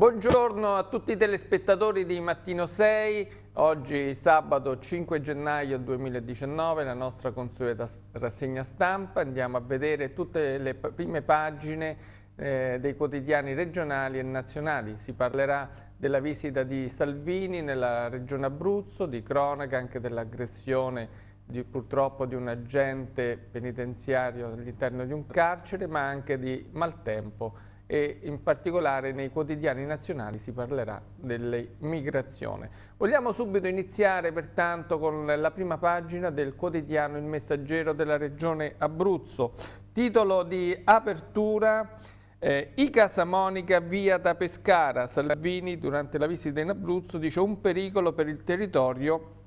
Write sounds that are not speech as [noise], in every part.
Buongiorno a tutti i telespettatori di Mattino 6, oggi sabato 5 gennaio 2019, la nostra consueta rassegna stampa, andiamo a vedere tutte le prime pagine eh, dei quotidiani regionali e nazionali, si parlerà della visita di Salvini nella regione Abruzzo, di cronaca anche dell'aggressione di, purtroppo di un agente penitenziario all'interno di un carcere, ma anche di maltempo e in particolare nei quotidiani nazionali si parlerà dell'immigrazione. Vogliamo subito iniziare pertanto con la prima pagina del quotidiano Il Messaggero della Regione Abruzzo, titolo di apertura eh, Ica Samonica via da Pescara, Salvini durante la visita in Abruzzo dice un pericolo per il territorio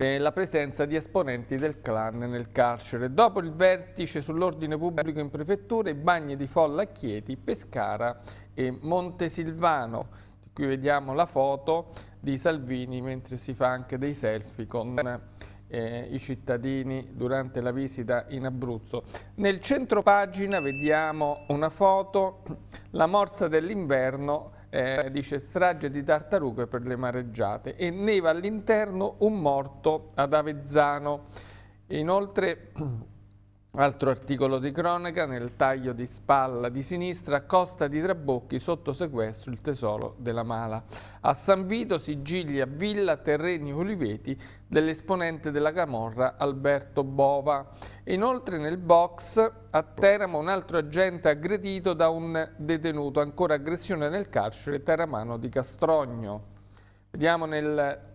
e la presenza di esponenti del clan nel carcere. Dopo il vertice sull'ordine pubblico in prefettura, i bagni di folla a Chieti, Pescara e Montesilvano. Qui vediamo la foto di Salvini mentre si fa anche dei selfie con eh, i cittadini durante la visita in Abruzzo. Nel centro pagina vediamo una foto, [clears throat] la morsa dell'inverno eh, dice strage di tartarughe per le mareggiate e neva all'interno un morto ad Avezzano. Inoltre [clears throat] Altro articolo di cronaca, nel taglio di spalla di sinistra, Costa di Trabocchi sotto sequestro il tesoro della Mala. A San Vito, Sigiglia, Villa Terreni Oliveti dell'esponente della Camorra Alberto Bova. Inoltre nel box a Teramo un altro agente aggredito da un detenuto, ancora aggressione nel carcere Teramano di Castrogno. Vediamo nel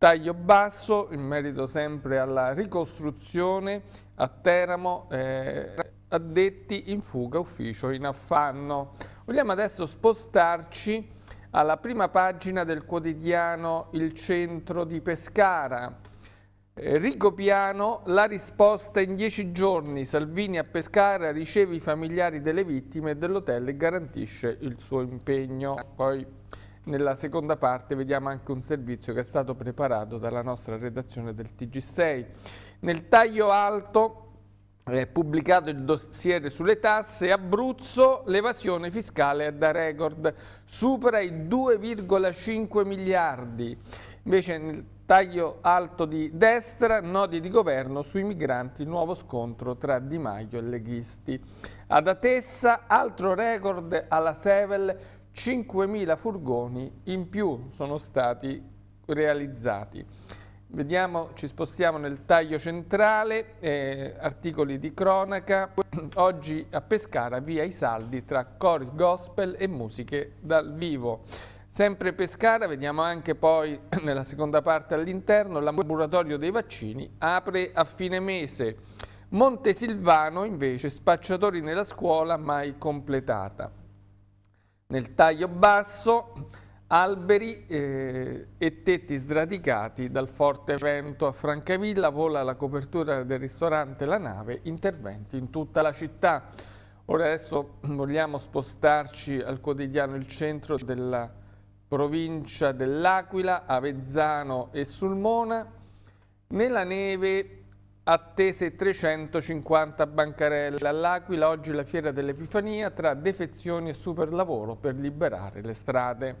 Taglio basso, in merito sempre alla ricostruzione, a Teramo, eh, addetti in fuga, ufficio in affanno. Vogliamo adesso spostarci alla prima pagina del quotidiano Il Centro di Pescara. Enrico eh, Piano, la risposta in dieci giorni. Salvini a Pescara riceve i familiari delle vittime dell'hotel e garantisce il suo impegno. Poi nella seconda parte vediamo anche un servizio che è stato preparato dalla nostra redazione del TG6. Nel taglio alto è pubblicato il dossier sulle tasse, Abruzzo l'evasione fiscale è da record, supera i 2,5 miliardi. Invece nel taglio alto di destra, nodi di governo sui migranti, nuovo scontro tra Di Maio e Leghisti. Ad Atessa, altro record alla Sevel, 5.000 furgoni in più sono stati realizzati. Vediamo, ci spostiamo nel taglio centrale, eh, articoli di cronaca. Oggi a Pescara via i saldi tra cori gospel e musiche dal vivo. Sempre Pescara, vediamo anche poi [clears throat] nella seconda parte all'interno, laboratorio dei vaccini apre a fine mese. Montesilvano invece, spacciatori nella scuola mai completata nel taglio basso, alberi eh, e tetti sradicati dal forte vento a Francavilla, vola la copertura del ristorante La Nave, interventi in tutta la città. Ora adesso vogliamo spostarci al quotidiano il centro della provincia dell'Aquila, Avezzano e Sulmona. Nella neve Attese 350 bancarelle all'Aquila, oggi la fiera dell'Epifania tra defezioni e superlavoro per liberare le strade.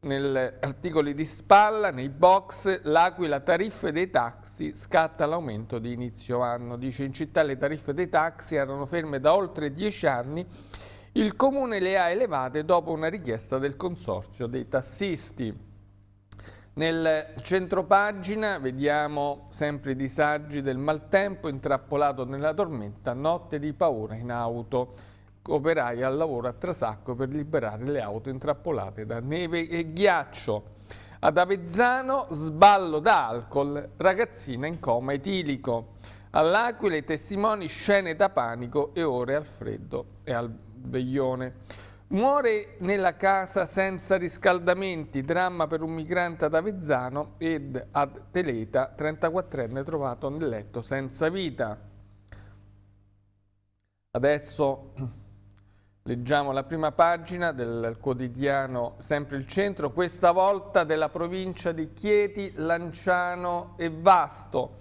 Negli articoli di spalla, nei box, l'Aquila tariffe dei taxi scatta l'aumento di inizio anno. Dice in città le tariffe dei taxi erano ferme da oltre 10 anni, il comune le ha elevate dopo una richiesta del consorzio dei tassisti. Nel centro pagina vediamo sempre i disagi del maltempo, intrappolato nella tormenta, notte di paura in auto. Operai al lavoro a Trasacco per liberare le auto intrappolate da neve e ghiaccio. Ad Avezzano sballo da alcol, ragazzina in coma etilico. All'Aquila i testimoni scene da panico e ore al freddo e al veglione. Muore nella casa senza riscaldamenti, dramma per un migrante ad Avezzano ed ad Teleta, 34enne trovato nel letto senza vita. Adesso leggiamo la prima pagina del quotidiano Sempre il Centro, questa volta della provincia di Chieti, Lanciano e Vasto.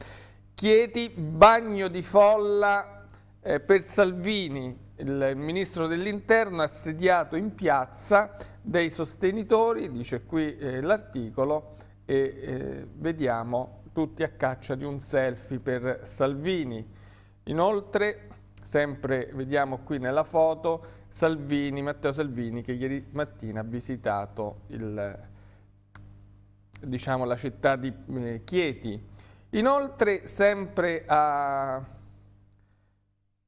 Chieti, bagno di folla eh, per Salvini, il ministro dell'interno ha sediato in piazza dei sostenitori, dice qui eh, l'articolo, e eh, vediamo tutti a caccia di un selfie per Salvini. Inoltre, sempre vediamo qui nella foto, Salvini, Matteo Salvini che ieri mattina ha visitato il, diciamo, la città di eh, Chieti. Inoltre, sempre a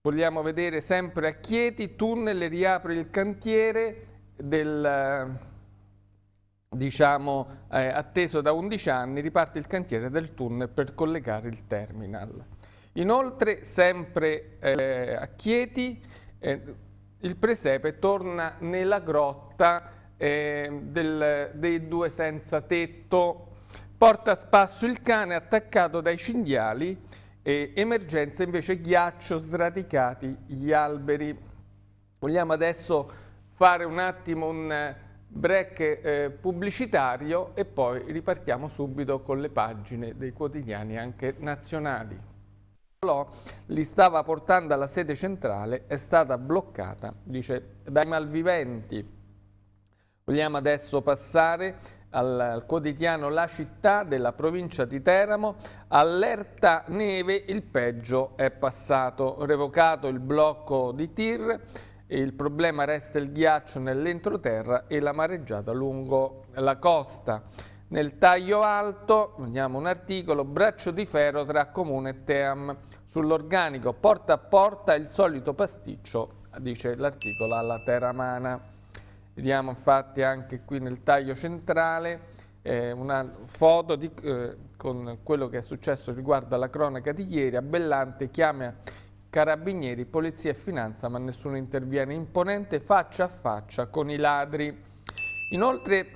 Vogliamo vedere sempre a Chieti, Tunnel riapre il cantiere del, eh, diciamo, eh, atteso da 11 anni, riparte il cantiere del tunnel per collegare il terminal. Inoltre, sempre eh, a Chieti, eh, il presepe torna nella grotta eh, del, dei due senza tetto, porta a spasso il cane attaccato dai cinghiali e emergenza invece ghiaccio, sradicati gli alberi. Vogliamo adesso fare un attimo un eh, break eh, pubblicitario e poi ripartiamo subito con le pagine dei quotidiani anche nazionali. Li stava portando alla sede centrale, è stata bloccata, dice, dai malviventi. Vogliamo adesso passare al quotidiano La Città della provincia di Teramo, allerta neve, il peggio è passato, revocato il blocco di tir, il problema resta il ghiaccio nell'entroterra e la mareggiata lungo la costa. Nel taglio alto, vediamo un articolo, braccio di ferro tra Comune e Team sull'organico, porta a porta il solito pasticcio, dice l'articolo alla Teramana. Vediamo infatti anche qui nel taglio centrale eh, una foto di, eh, con quello che è successo riguardo alla cronaca di ieri. Abbellante chiama carabinieri, polizia e finanza, ma nessuno interviene. Imponente faccia a faccia con i ladri. Inoltre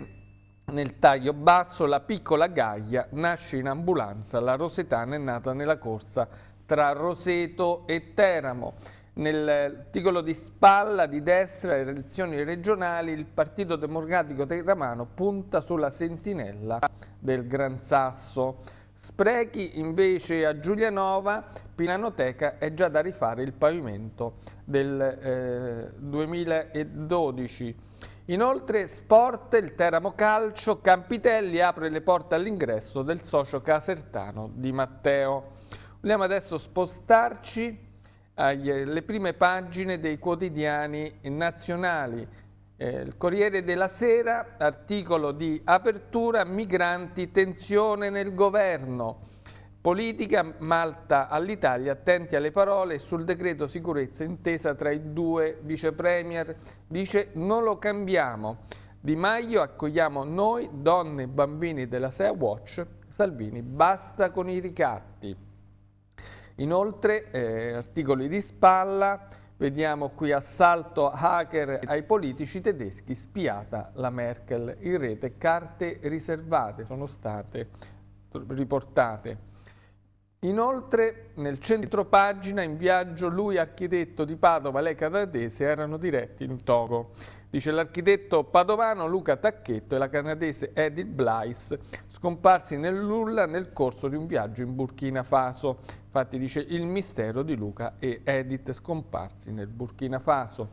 nel taglio basso la piccola Gaia nasce in ambulanza, la Rosetana è nata nella corsa tra Roseto e Teramo. Nell'articolo di spalla di destra, le elezioni regionali, il Partito Democratico Terramano punta sulla sentinella del Gran Sasso. Sprechi invece a Giulianova, Pinanoteca è già da rifare il pavimento del eh, 2012. Inoltre sport, il Teramo Calcio, Campitelli apre le porte all'ingresso del socio casertano di Matteo. Vogliamo adesso spostarci alle prime pagine dei quotidiani nazionali. Eh, il Corriere della Sera, articolo di apertura, migranti, tensione nel governo. Politica, Malta all'Italia, attenti alle parole sul decreto sicurezza intesa tra i due vice premier, dice non lo cambiamo. Di Maio accogliamo noi, donne e bambini della SEA Watch, Salvini basta con i ricatti. Inoltre, eh, articoli di spalla, vediamo qui assalto hacker ai politici tedeschi, spiata la Merkel in rete, carte riservate sono state riportate. Inoltre nel centro pagina in viaggio lui architetto di Padova, lei canadese erano diretti in Togo. Dice l'architetto padovano Luca Tacchetto e la canadese Edith Blais scomparsi nel nulla nel corso di un viaggio in Burkina Faso. Infatti dice il mistero di Luca e Edith scomparsi nel Burkina Faso.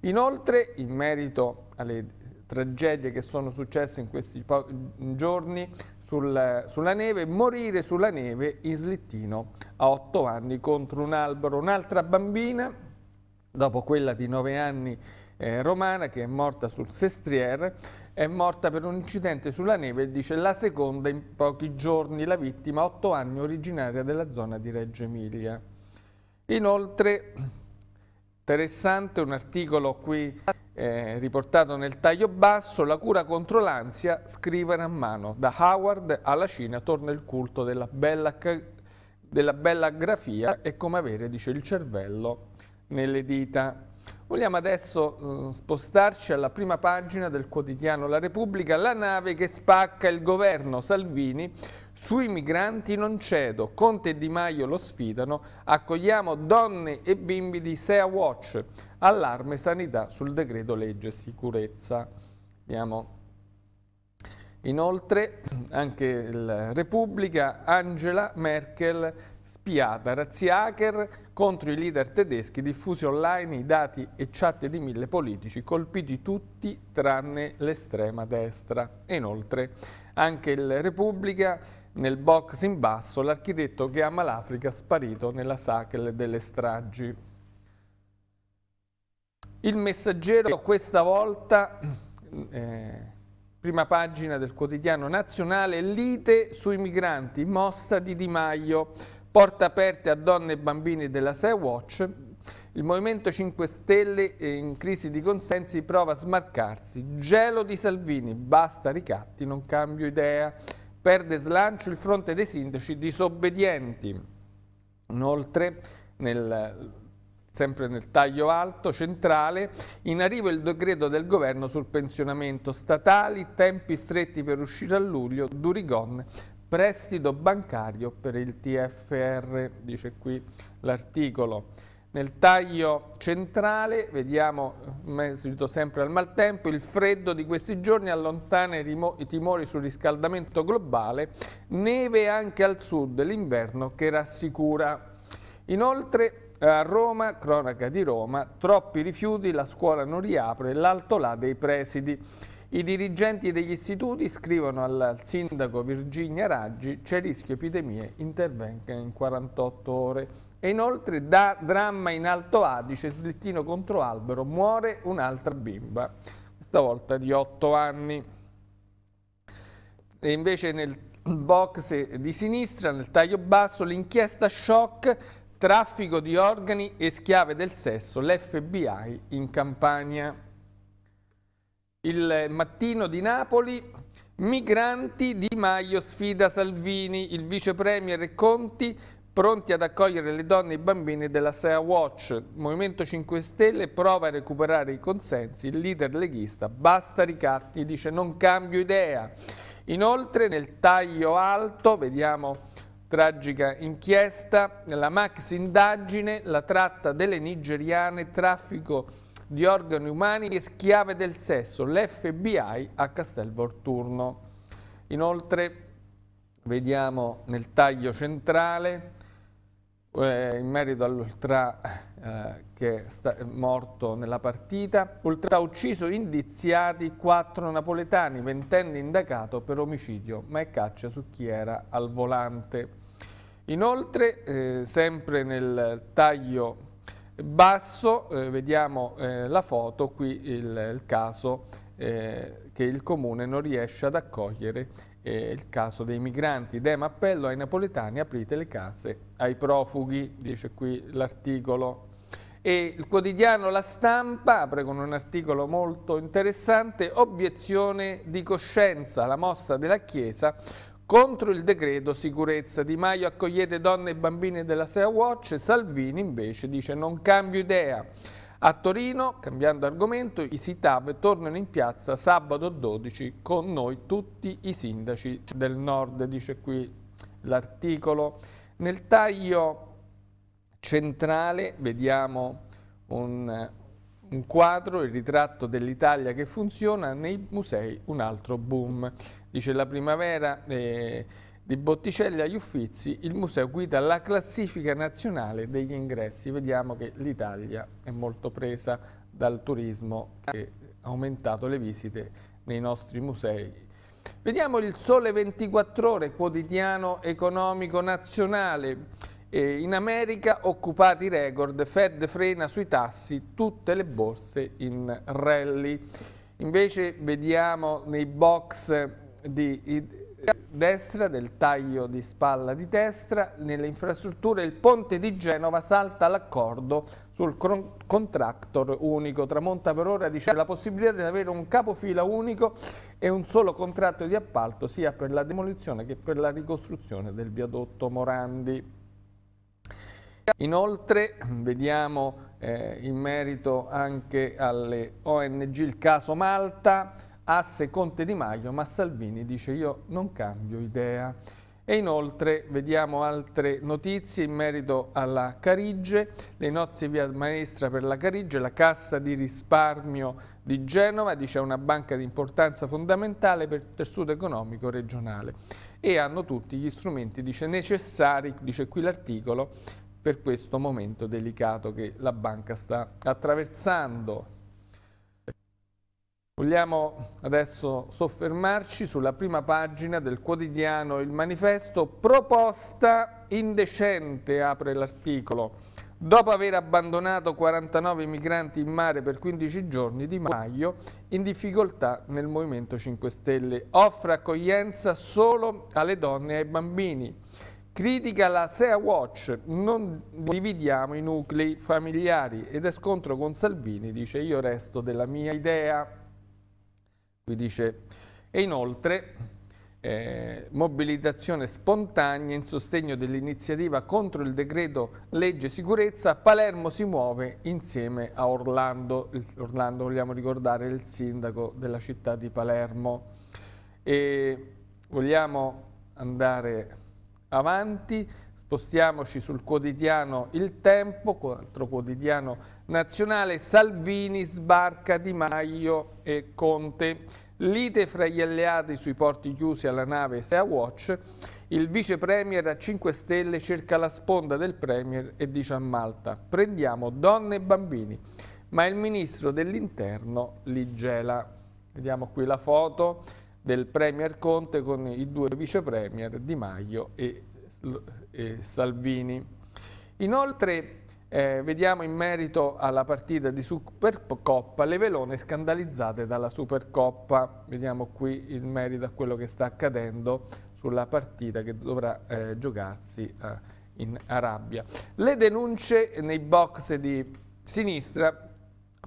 Inoltre in merito alle tragedie che sono successe in questi giorni sul, sulla neve, morire sulla neve in slittino a 8 anni contro un albero. Un'altra bambina, dopo quella di 9 anni eh, romana, che è morta sul Sestriere, è morta per un incidente sulla neve, dice la seconda in pochi giorni, la vittima, 8 anni, originaria della zona di Reggio Emilia. Inoltre Interessante un articolo qui eh, riportato nel taglio basso, la cura contro l'ansia, scrivere a mano. Da Howard alla Cina torna il culto della bella, della bella grafia e come avere, dice, il cervello nelle dita. Vogliamo adesso eh, spostarci alla prima pagina del quotidiano La Repubblica, la nave che spacca il governo Salvini sui migranti non cedo, Conte e Di Maio lo sfidano, accogliamo donne e bimbi di Sea Watch, allarme sanità sul decreto legge sicurezza. Andiamo. Inoltre anche il Repubblica, Angela Merkel spiata, razzi hacker contro i leader tedeschi, diffusi online i dati e chat di mille politici, colpiti tutti tranne l'estrema destra. inoltre anche il Repubblica nel box in basso l'architetto che ama l'Africa sparito nella sacca delle stragi. Il messaggero questa volta, eh, prima pagina del quotidiano nazionale, lite sui migranti, mossa di Di Maio, porte aperte a donne e bambini della Sea Watch, il Movimento 5 Stelle eh, in crisi di consensi prova a smarcarsi. Gelo di Salvini, basta ricatti, non cambio idea. Perde slancio il fronte dei sindaci disobbedienti. Inoltre, nel, sempre nel taglio alto centrale, in arrivo il decreto del governo sul pensionamento statali, tempi stretti per uscire a luglio, Durigon, prestito bancario per il TFR, dice qui l'articolo. Nel taglio centrale vediamo, sempre al maltempo, il freddo di questi giorni allontana i timori sul riscaldamento globale, neve anche al sud, l'inverno che rassicura. Inoltre a Roma, cronaca di Roma, troppi rifiuti, la scuola non riapre, l'altolà dei presidi. I dirigenti degli istituti scrivono al sindaco Virginia Raggi c'è rischio epidemie, intervenga in 48 ore. E inoltre da dramma in Alto Adige, slittino contro albero, muore un'altra bimba, questa volta di 8 anni. E invece nel box di sinistra, nel taglio basso, l'inchiesta shock, traffico di organi e schiave del sesso, l'FBI in Campania. Il mattino di Napoli, migranti Di Maio sfida Salvini, il vice premier Conti Pronti ad accogliere le donne e i bambini della SEA Watch, Movimento 5 Stelle prova a recuperare i consensi, il leader leghista basta ricatti, dice non cambio idea. Inoltre nel taglio alto, vediamo tragica inchiesta, la max indagine, la tratta delle nigeriane, traffico di organi umani e schiave del sesso, l'FBI a Castel Volturno. Inoltre vediamo nel taglio centrale eh, in merito all'Ultra eh, che è morto nella partita. Ultra ucciso indiziati quattro napoletani, ventenne indagato per omicidio, ma è caccia su chi era al volante. Inoltre, eh, sempre nel taglio basso, eh, vediamo eh, la foto, qui il, il caso eh, che il comune non riesce ad accogliere eh, il caso dei migranti. Dema appello ai napoletani, aprite le case ai profughi, dice qui l'articolo. E il quotidiano La Stampa apre con un articolo molto interessante, obiezione di coscienza, la mossa della Chiesa contro il decreto sicurezza. Di Maio accogliete donne e bambine della Sea Watch, Salvini invece dice non cambio idea. A Torino, cambiando argomento, i SITAB tornano in piazza sabato 12 con noi tutti i sindaci del nord, dice qui l'articolo. Nel taglio centrale vediamo un, un quadro, il ritratto dell'Italia che funziona, nei musei un altro boom. Dice la primavera... Eh, di Botticelli agli Uffizi il museo guida la classifica nazionale degli ingressi. Vediamo che l'Italia è molto presa dal turismo che ha aumentato le visite nei nostri musei. Vediamo il Sole 24 Ore, quotidiano economico nazionale. in America occupati record, Fed frena sui tassi, tutte le borse in rally. Invece vediamo nei box di destra del taglio di spalla di destra nelle infrastrutture il ponte di Genova salta l'accordo sul contractor unico Tramonta per ora dice la possibilità di avere un capofila unico e un solo contratto di appalto sia per la demolizione che per la ricostruzione del viadotto Morandi Inoltre vediamo eh, in merito anche alle ONG il caso Malta asse Conte Di Maio, ma Salvini dice io non cambio idea. E inoltre vediamo altre notizie in merito alla Carige, le nozze via maestra per la Carige, la cassa di risparmio di Genova, dice una banca di importanza fondamentale per il tessuto economico regionale e hanno tutti gli strumenti dice, necessari, dice qui l'articolo, per questo momento delicato che la banca sta attraversando. Vogliamo adesso soffermarci sulla prima pagina del quotidiano Il Manifesto. Proposta indecente, apre l'articolo. Dopo aver abbandonato 49 migranti in mare per 15 giorni, Di Maio in difficoltà nel Movimento 5 Stelle. Offre accoglienza solo alle donne e ai bambini. Critica la SEA Watch, non dividiamo i nuclei familiari ed è scontro con Salvini, dice io resto della mia idea. Qui dice, e inoltre eh, mobilitazione spontanea in sostegno dell'iniziativa contro il decreto legge sicurezza, Palermo si muove insieme a Orlando, Orlando vogliamo ricordare il sindaco della città di Palermo. E vogliamo andare avanti Spostiamoci sul quotidiano Il Tempo, altro quotidiano nazionale, Salvini sbarca Di Maio e Conte, lite fra gli alleati sui porti chiusi alla nave Sea Watch, il vice premier a 5 stelle cerca la sponda del premier e dice a Malta prendiamo donne e bambini, ma il ministro dell'interno li gela. Vediamo qui la foto del premier Conte con i due vice premier Di Maio e eh, Salvini. Inoltre eh, vediamo in merito alla partita di Supercoppa le velone scandalizzate dalla Supercoppa. Vediamo qui il merito a quello che sta accadendo sulla partita che dovrà eh, giocarsi eh, in Arabia. Le denunce nei box di sinistra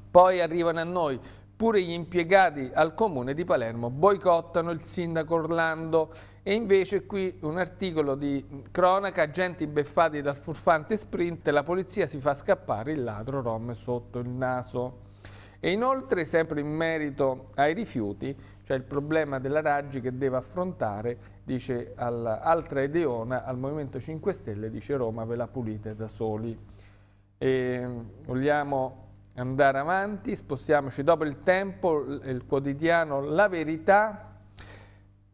poi arrivano a noi Pure gli impiegati al comune di Palermo boicottano il sindaco Orlando e invece qui un articolo di cronaca, agenti beffati dal furfante sprint, la polizia si fa scappare il ladro rom sotto il naso. E inoltre, sempre in merito ai rifiuti, c'è cioè il problema della Raggi che deve affrontare, dice all'altra Edeona, al Movimento 5 Stelle, dice Roma ve la pulite da soli. E ehm, vogliamo andare avanti, spostiamoci dopo il tempo, il quotidiano La Verità,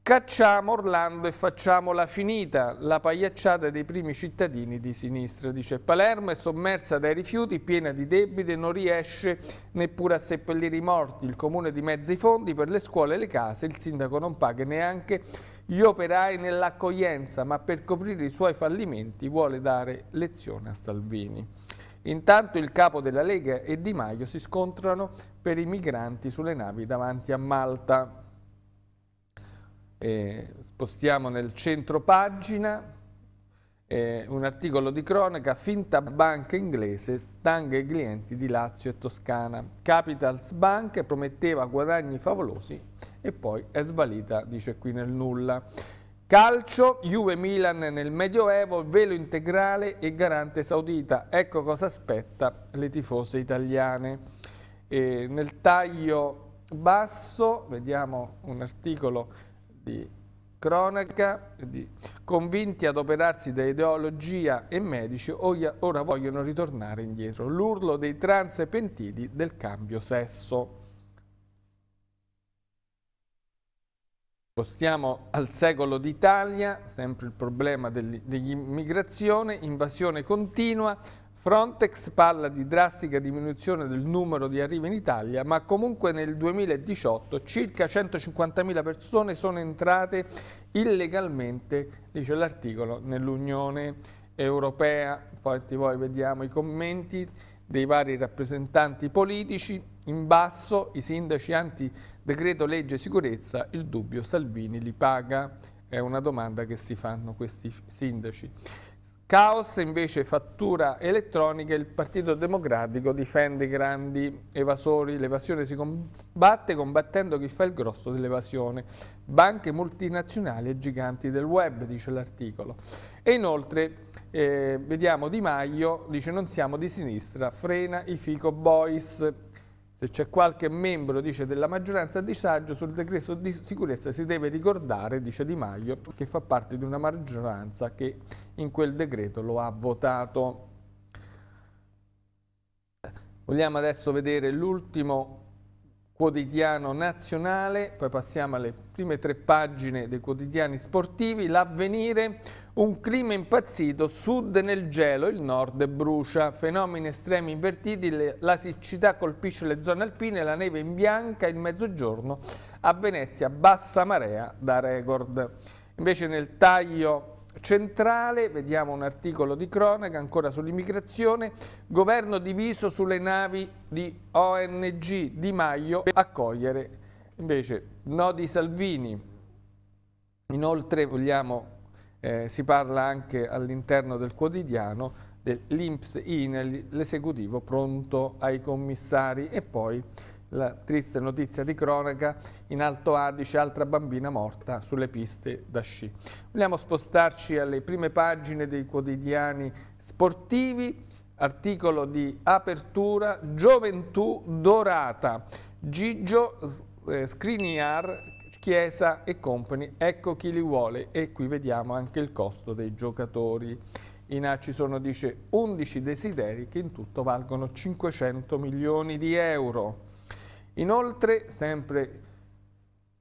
cacciamo Orlando e facciamola finita, la pagliacciata dei primi cittadini di sinistra, dice Palermo è sommersa dai rifiuti, piena di debiti e non riesce neppure a seppellire i morti, il comune di mezzi fondi per le scuole e le case, il sindaco non paga neanche gli operai nell'accoglienza, ma per coprire i suoi fallimenti vuole dare lezione a Salvini. Intanto il capo della Lega e Di Maio si scontrano per i migranti sulle navi davanti a Malta. Eh, spostiamo nel centro pagina eh, un articolo di cronaca, finta banca inglese, stanga i clienti di Lazio e Toscana. Capitals Bank prometteva guadagni favolosi e poi è svalita, dice qui nel nulla. Calcio, Juve Milan nel Medioevo, velo integrale e garante saudita. Ecco cosa aspetta le tifose italiane. E nel taglio basso vediamo un articolo di cronaca di convinti ad operarsi da ideologia e medici ora vogliono ritornare indietro. L'urlo dei trans pentiti del cambio sesso. Spostiamo al secolo d'Italia, sempre il problema dell'immigrazione, invasione continua, Frontex parla di drastica diminuzione del numero di arrivi in Italia, ma comunque nel 2018 circa 150.000 persone sono entrate illegalmente, dice l'articolo, nell'Unione Europea. Poi voi vediamo i commenti dei vari rappresentanti politici in basso i sindaci anti decreto legge sicurezza, il dubbio Salvini li paga? È una domanda che si fanno questi sindaci. Caos invece fattura elettronica, il Partito Democratico difende i grandi evasori, l'evasione si combatte combattendo chi fa il grosso dell'evasione, banche multinazionali e giganti del web, dice l'articolo. E inoltre eh, vediamo Di Maio, dice non siamo di sinistra, frena i Fico Boys, se c'è qualche membro dice, della maggioranza a disagio sul decreto di sicurezza si deve ricordare, dice Di Maio, che fa parte di una maggioranza che in quel decreto lo ha votato. Vogliamo adesso vedere l'ultimo quotidiano nazionale, poi passiamo alle prime tre pagine dei quotidiani sportivi, l'avvenire, un clima impazzito, sud nel gelo, il nord brucia, fenomeni estremi invertiti, la siccità colpisce le zone alpine, la neve in bianca, il mezzogiorno, a Venezia bassa marea da record. Invece nel taglio centrale, vediamo un articolo di cronaca ancora sull'immigrazione, governo diviso sulle navi di ONG Di Maio accogliere invece no di Salvini. Inoltre vogliamo, eh, si parla anche all'interno del quotidiano dell'Inps INEL, l'esecutivo pronto ai commissari e poi la triste notizia di cronaca, in Alto Adige altra bambina morta sulle piste da sci. Vogliamo spostarci alle prime pagine dei quotidiani sportivi, articolo di apertura, gioventù dorata, Gigio eh, Scriniar, Chiesa e Company, ecco chi li vuole e qui vediamo anche il costo dei giocatori. In A ci sono, dice, 11 desideri che in tutto valgono 500 milioni di euro. Inoltre, sempre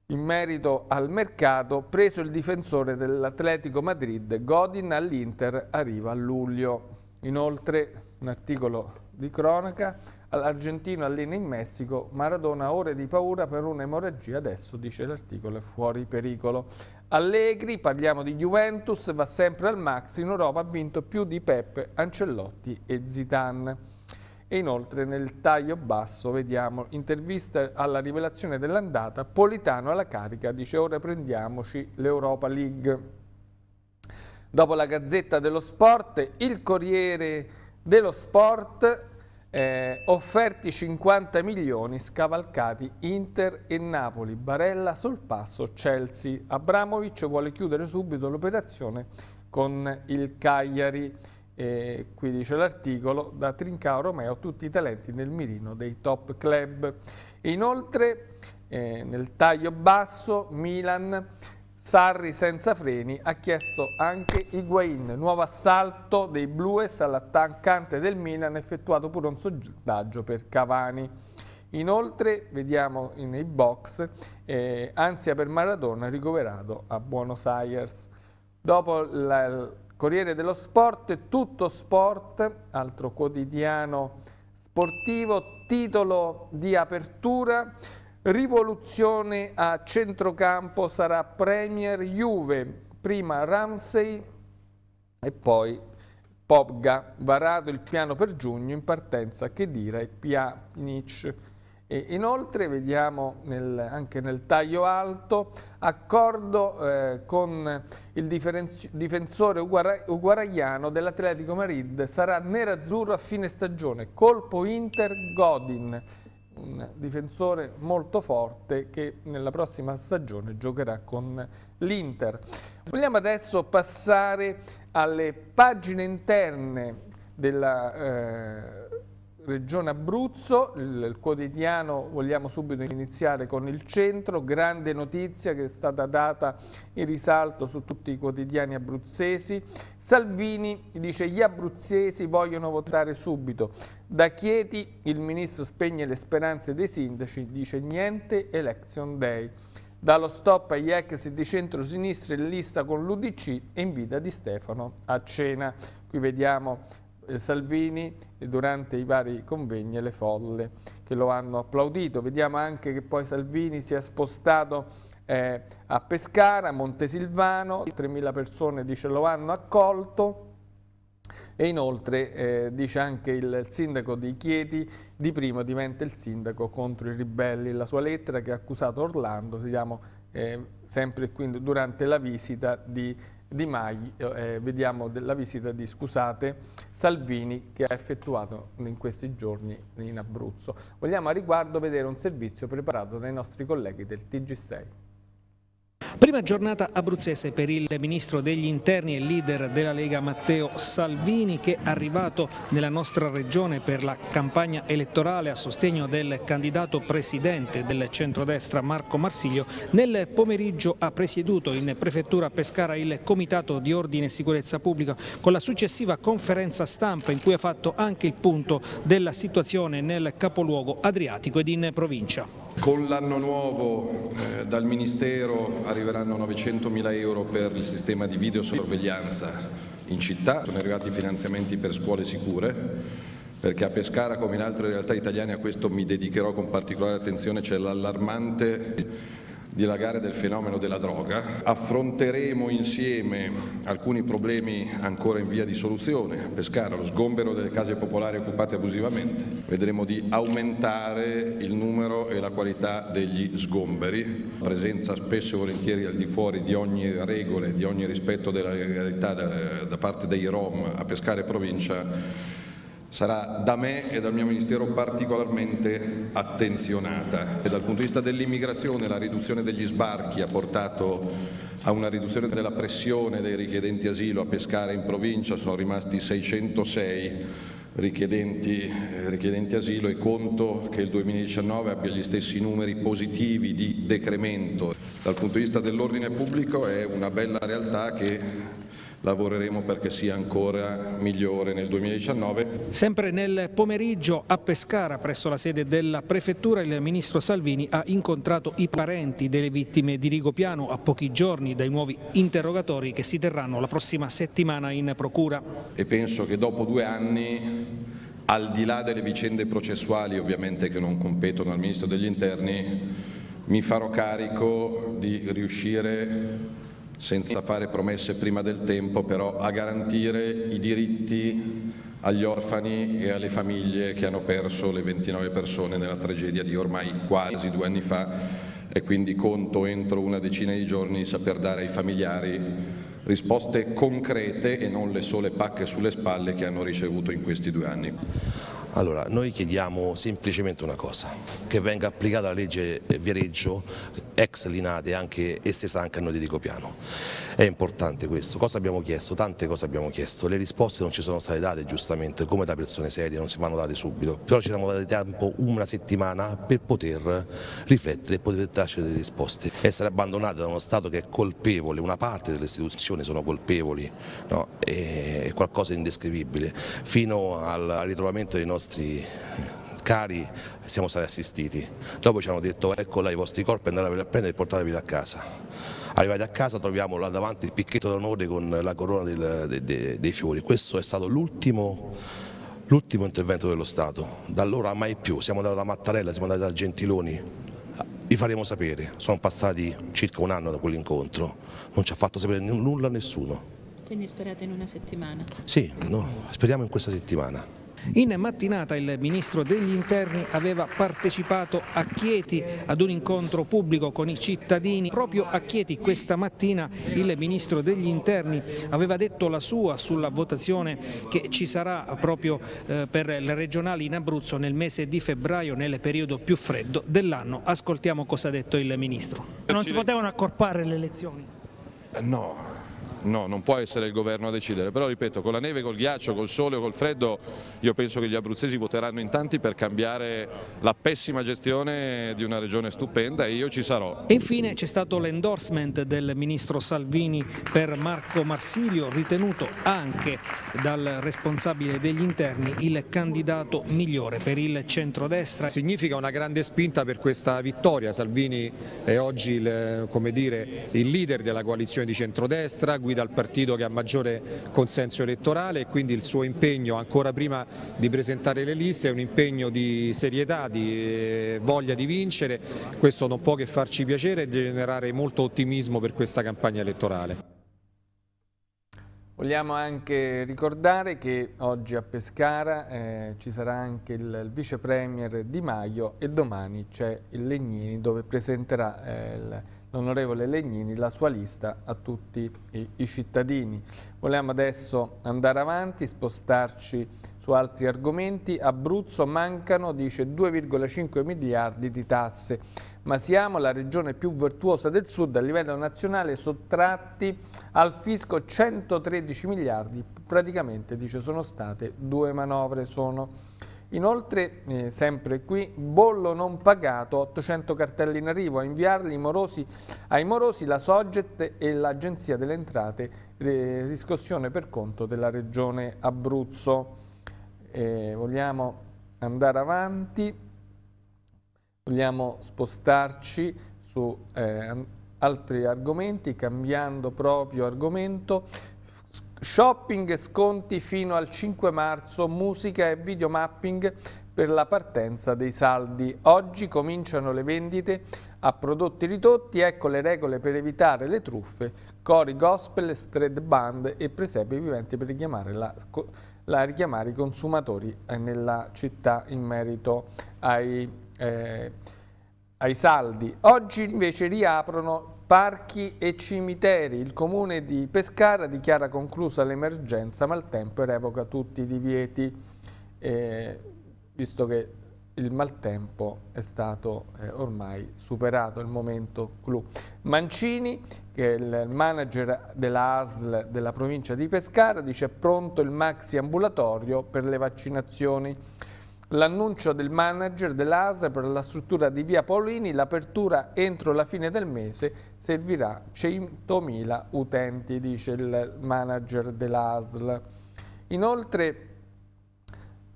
in merito al mercato, preso il difensore dell'Atletico Madrid, Godin all'Inter arriva a luglio. Inoltre, un articolo di cronaca, all'argentino allena in Messico, Maradona ore di paura per un'emorragia, adesso dice l'articolo è fuori pericolo. Allegri, parliamo di Juventus, va sempre al max, in Europa ha vinto più di Pep, Ancellotti e Zidane. E inoltre nel taglio basso vediamo intervista alla rivelazione dell'andata, Politano alla carica, dice ora prendiamoci l'Europa League. Dopo la Gazzetta dello Sport, il Corriere dello Sport, eh, offerti 50 milioni, scavalcati Inter e Napoli, Barella, sul passo, Chelsea. Abramovic vuole chiudere subito l'operazione con il Cagliari. E qui dice l'articolo, da Trincao Romeo tutti i talenti nel mirino dei top club. E inoltre eh, nel taglio basso Milan Sarri senza freni ha chiesto anche Higuain, nuovo assalto dei Blues all'attaccante del Milan effettuato pure un sondaggio per Cavani. Inoltre vediamo nei box eh, ansia per Maradona ricoverato a Buenos Aires. Dopo la, Corriere dello Sport, tutto sport, altro quotidiano sportivo, titolo di apertura, rivoluzione a centrocampo sarà Premier Juve, prima Ramsey e poi Pobga, varato il piano per giugno in partenza, che dire, Pjanic e inoltre vediamo nel, anche nel taglio alto accordo eh, con il difensore uguara uguaragliano dell'Atletico Madrid sarà nerazzurro a fine stagione, colpo Inter Godin, un difensore molto forte che nella prossima stagione giocherà con l'Inter. Vogliamo adesso passare alle pagine interne della eh, Regione Abruzzo, il quotidiano vogliamo subito iniziare con il centro, grande notizia che è stata data in risalto su tutti i quotidiani abruzzesi. Salvini dice gli abruzzesi vogliono votare subito. Da Chieti il ministro spegne le speranze dei sindaci, dice niente election day. Dallo stop agli ex di centro-sinistra in lista con l'Udc e invita Di Stefano a cena. Qui vediamo eh, Salvini durante i vari convegni e le folle che lo hanno applaudito. Vediamo anche che poi Salvini si è spostato eh, a Pescara, a Montesilvano, 3.000 persone dice, lo hanno accolto e inoltre eh, dice anche il sindaco di Chieti di primo diventa il sindaco contro i ribelli. La sua lettera che ha accusato Orlando, si chiama eh, sempre quindi, durante la visita di di Maio, eh, eh, vediamo la visita di, scusate, Salvini che ha effettuato in questi giorni in Abruzzo. Vogliamo a riguardo vedere un servizio preparato dai nostri colleghi del TG6. Prima giornata abruzzese per il ministro degli interni e leader della Lega Matteo Salvini che è arrivato nella nostra regione per la campagna elettorale a sostegno del candidato presidente del centrodestra Marco Marsiglio. Nel pomeriggio ha presieduto in prefettura Pescara il comitato di ordine e sicurezza pubblica con la successiva conferenza stampa in cui ha fatto anche il punto della situazione nel capoluogo adriatico ed in provincia. Con l'anno nuovo eh, dal Ministero arriveranno 900.000 euro per il sistema di videosorveglianza in città, sono arrivati finanziamenti per scuole sicure, perché a Pescara come in altre realtà italiane a questo mi dedicherò con particolare attenzione, c'è l'allarmante dilagare del fenomeno della droga. Affronteremo insieme alcuni problemi ancora in via di soluzione, pescare lo sgombero delle case popolari occupate abusivamente. Vedremo di aumentare il numero e la qualità degli sgomberi, presenza spesso e volentieri al di fuori di ogni regola e di ogni rispetto della legalità da, da parte dei Rom a pescare provincia sarà da me e dal mio Ministero particolarmente attenzionata. E dal punto di vista dell'immigrazione la riduzione degli sbarchi ha portato a una riduzione della pressione dei richiedenti asilo a pescare in provincia, sono rimasti 606 richiedenti, eh, richiedenti asilo e conto che il 2019 abbia gli stessi numeri positivi di decremento. Dal punto di vista dell'ordine pubblico è una bella realtà che lavoreremo perché sia ancora migliore nel 2019. Sempre nel pomeriggio a Pescara, presso la sede della Prefettura, il Ministro Salvini ha incontrato i parenti delle vittime di Rigopiano a pochi giorni dai nuovi interrogatori che si terranno la prossima settimana in Procura. E penso che dopo due anni al di là delle vicende processuali ovviamente che non competono al Ministro degli Interni, mi farò carico di riuscire a senza fare promesse prima del tempo, però a garantire i diritti agli orfani e alle famiglie che hanno perso le 29 persone nella tragedia di ormai quasi due anni fa e quindi conto entro una decina di giorni di saper dare ai familiari risposte concrete e non le sole pacche sulle spalle che hanno ricevuto in questi due anni. Allora, noi chiediamo semplicemente una cosa, che venga applicata la legge Viareggio, ex Linate e stessa anche a noi di Ricopiano. È importante questo. Cosa abbiamo chiesto? Tante cose abbiamo chiesto. Le risposte non ci sono state date giustamente, come da persone serie, non si vanno date subito. Però ci siamo dati tempo una settimana per poter riflettere e poter darci delle risposte. Essere abbandonati da uno Stato che è colpevole, una parte delle istituzioni sono colpevoli, no? è qualcosa di indescrivibile. Fino al ritrovamento dei nostri cari siamo stati assistiti. Dopo ci hanno detto ecco là i vostri corpi andate a prendere e portatevi a casa. Arrivati a casa troviamo là davanti il picchetto d'onore con la corona del, de, de, dei fiori. Questo è stato l'ultimo intervento dello Stato. Da allora mai più. Siamo andati da Mattarella, siamo andati da Gentiloni. Vi faremo sapere. Sono passati circa un anno da quell'incontro. Non ci ha fatto sapere nulla a nessuno. Quindi sperate in una settimana? Sì, no, speriamo in questa settimana. In mattinata il ministro degli interni aveva partecipato a Chieti ad un incontro pubblico con i cittadini. Proprio a Chieti questa mattina il ministro degli interni aveva detto la sua sulla votazione che ci sarà proprio eh, per le regionali in Abruzzo nel mese di febbraio, nel periodo più freddo dell'anno. Ascoltiamo cosa ha detto il ministro. Non si potevano accorpare le elezioni? No, no, non può essere il governo a decidere, però ripeto, con la neve, col ghiaccio, col sole o col freddo, io penso che gli abruzzesi voteranno in tanti per cambiare la pessima gestione di una regione stupenda e io ci sarò. E infine c'è stato l'endorsement del ministro Salvini per Marco Marsilio, ritenuto anche dal responsabile degli interni il candidato migliore per il centrodestra. Significa una grande spinta per questa vittoria, Salvini è oggi il, eh, dire, il leader della coalizione di centrodestra, guida guida il partito che ha maggiore consenso elettorale e quindi il suo impegno ancora prima di presentare le liste è un impegno di serietà, di eh, voglia di vincere, questo non può che farci piacere e generare molto ottimismo per questa campagna elettorale. Vogliamo anche ricordare che oggi a Pescara eh, ci sarà anche il, il vice premier Di Maio e domani c'è il Legnini dove presenterà eh, il l'onorevole Legnini la sua lista a tutti i, i, cittadini. Vogliamo adesso andare avanti, spostarci su altri argomenti. Abruzzo mancano, dice, 2,5 miliardi di tasse, ma siamo la regione più virtuosa del sud a livello nazionale, sottratti al fisco 113 miliardi, praticamente dice sono state due manovre, sono Inoltre, eh, sempre qui, bollo non pagato, 800 cartelle in arrivo, a inviarli morosi, ai morosi la Soget e l'Agenzia delle Entrate, eh, riscossione per conto della Regione Abruzzo. Eh, vogliamo andare avanti, vogliamo spostarci su eh, altri argomenti, cambiando proprio argomento. Shopping e sconti fino al 5 marzo, musica e videomapping per la partenza dei saldi. Oggi cominciano le vendite a prodotti ridotti, ecco le regole per evitare le truffe, cori gospel, street band e presepe viventi per richiamare, la, la, richiamare i consumatori eh, nella città in merito ai, eh, ai saldi. Oggi invece riaprono parchi e cimiteri. Il comune di Pescara dichiara conclusa l'emergenza maltempo e revoca tutti i divieti, eh, visto che il maltempo è stato eh, ormai superato, il momento clou. Mancini, che è il manager della ASL della provincia di Pescara, dice pronto il maxi ambulatorio per le vaccinazioni l'annuncio del manager dell'ASA per la struttura di Via Paolini, l'apertura entro la fine del mese servirà 100.000 utenti, dice il manager dell'ASL. Inoltre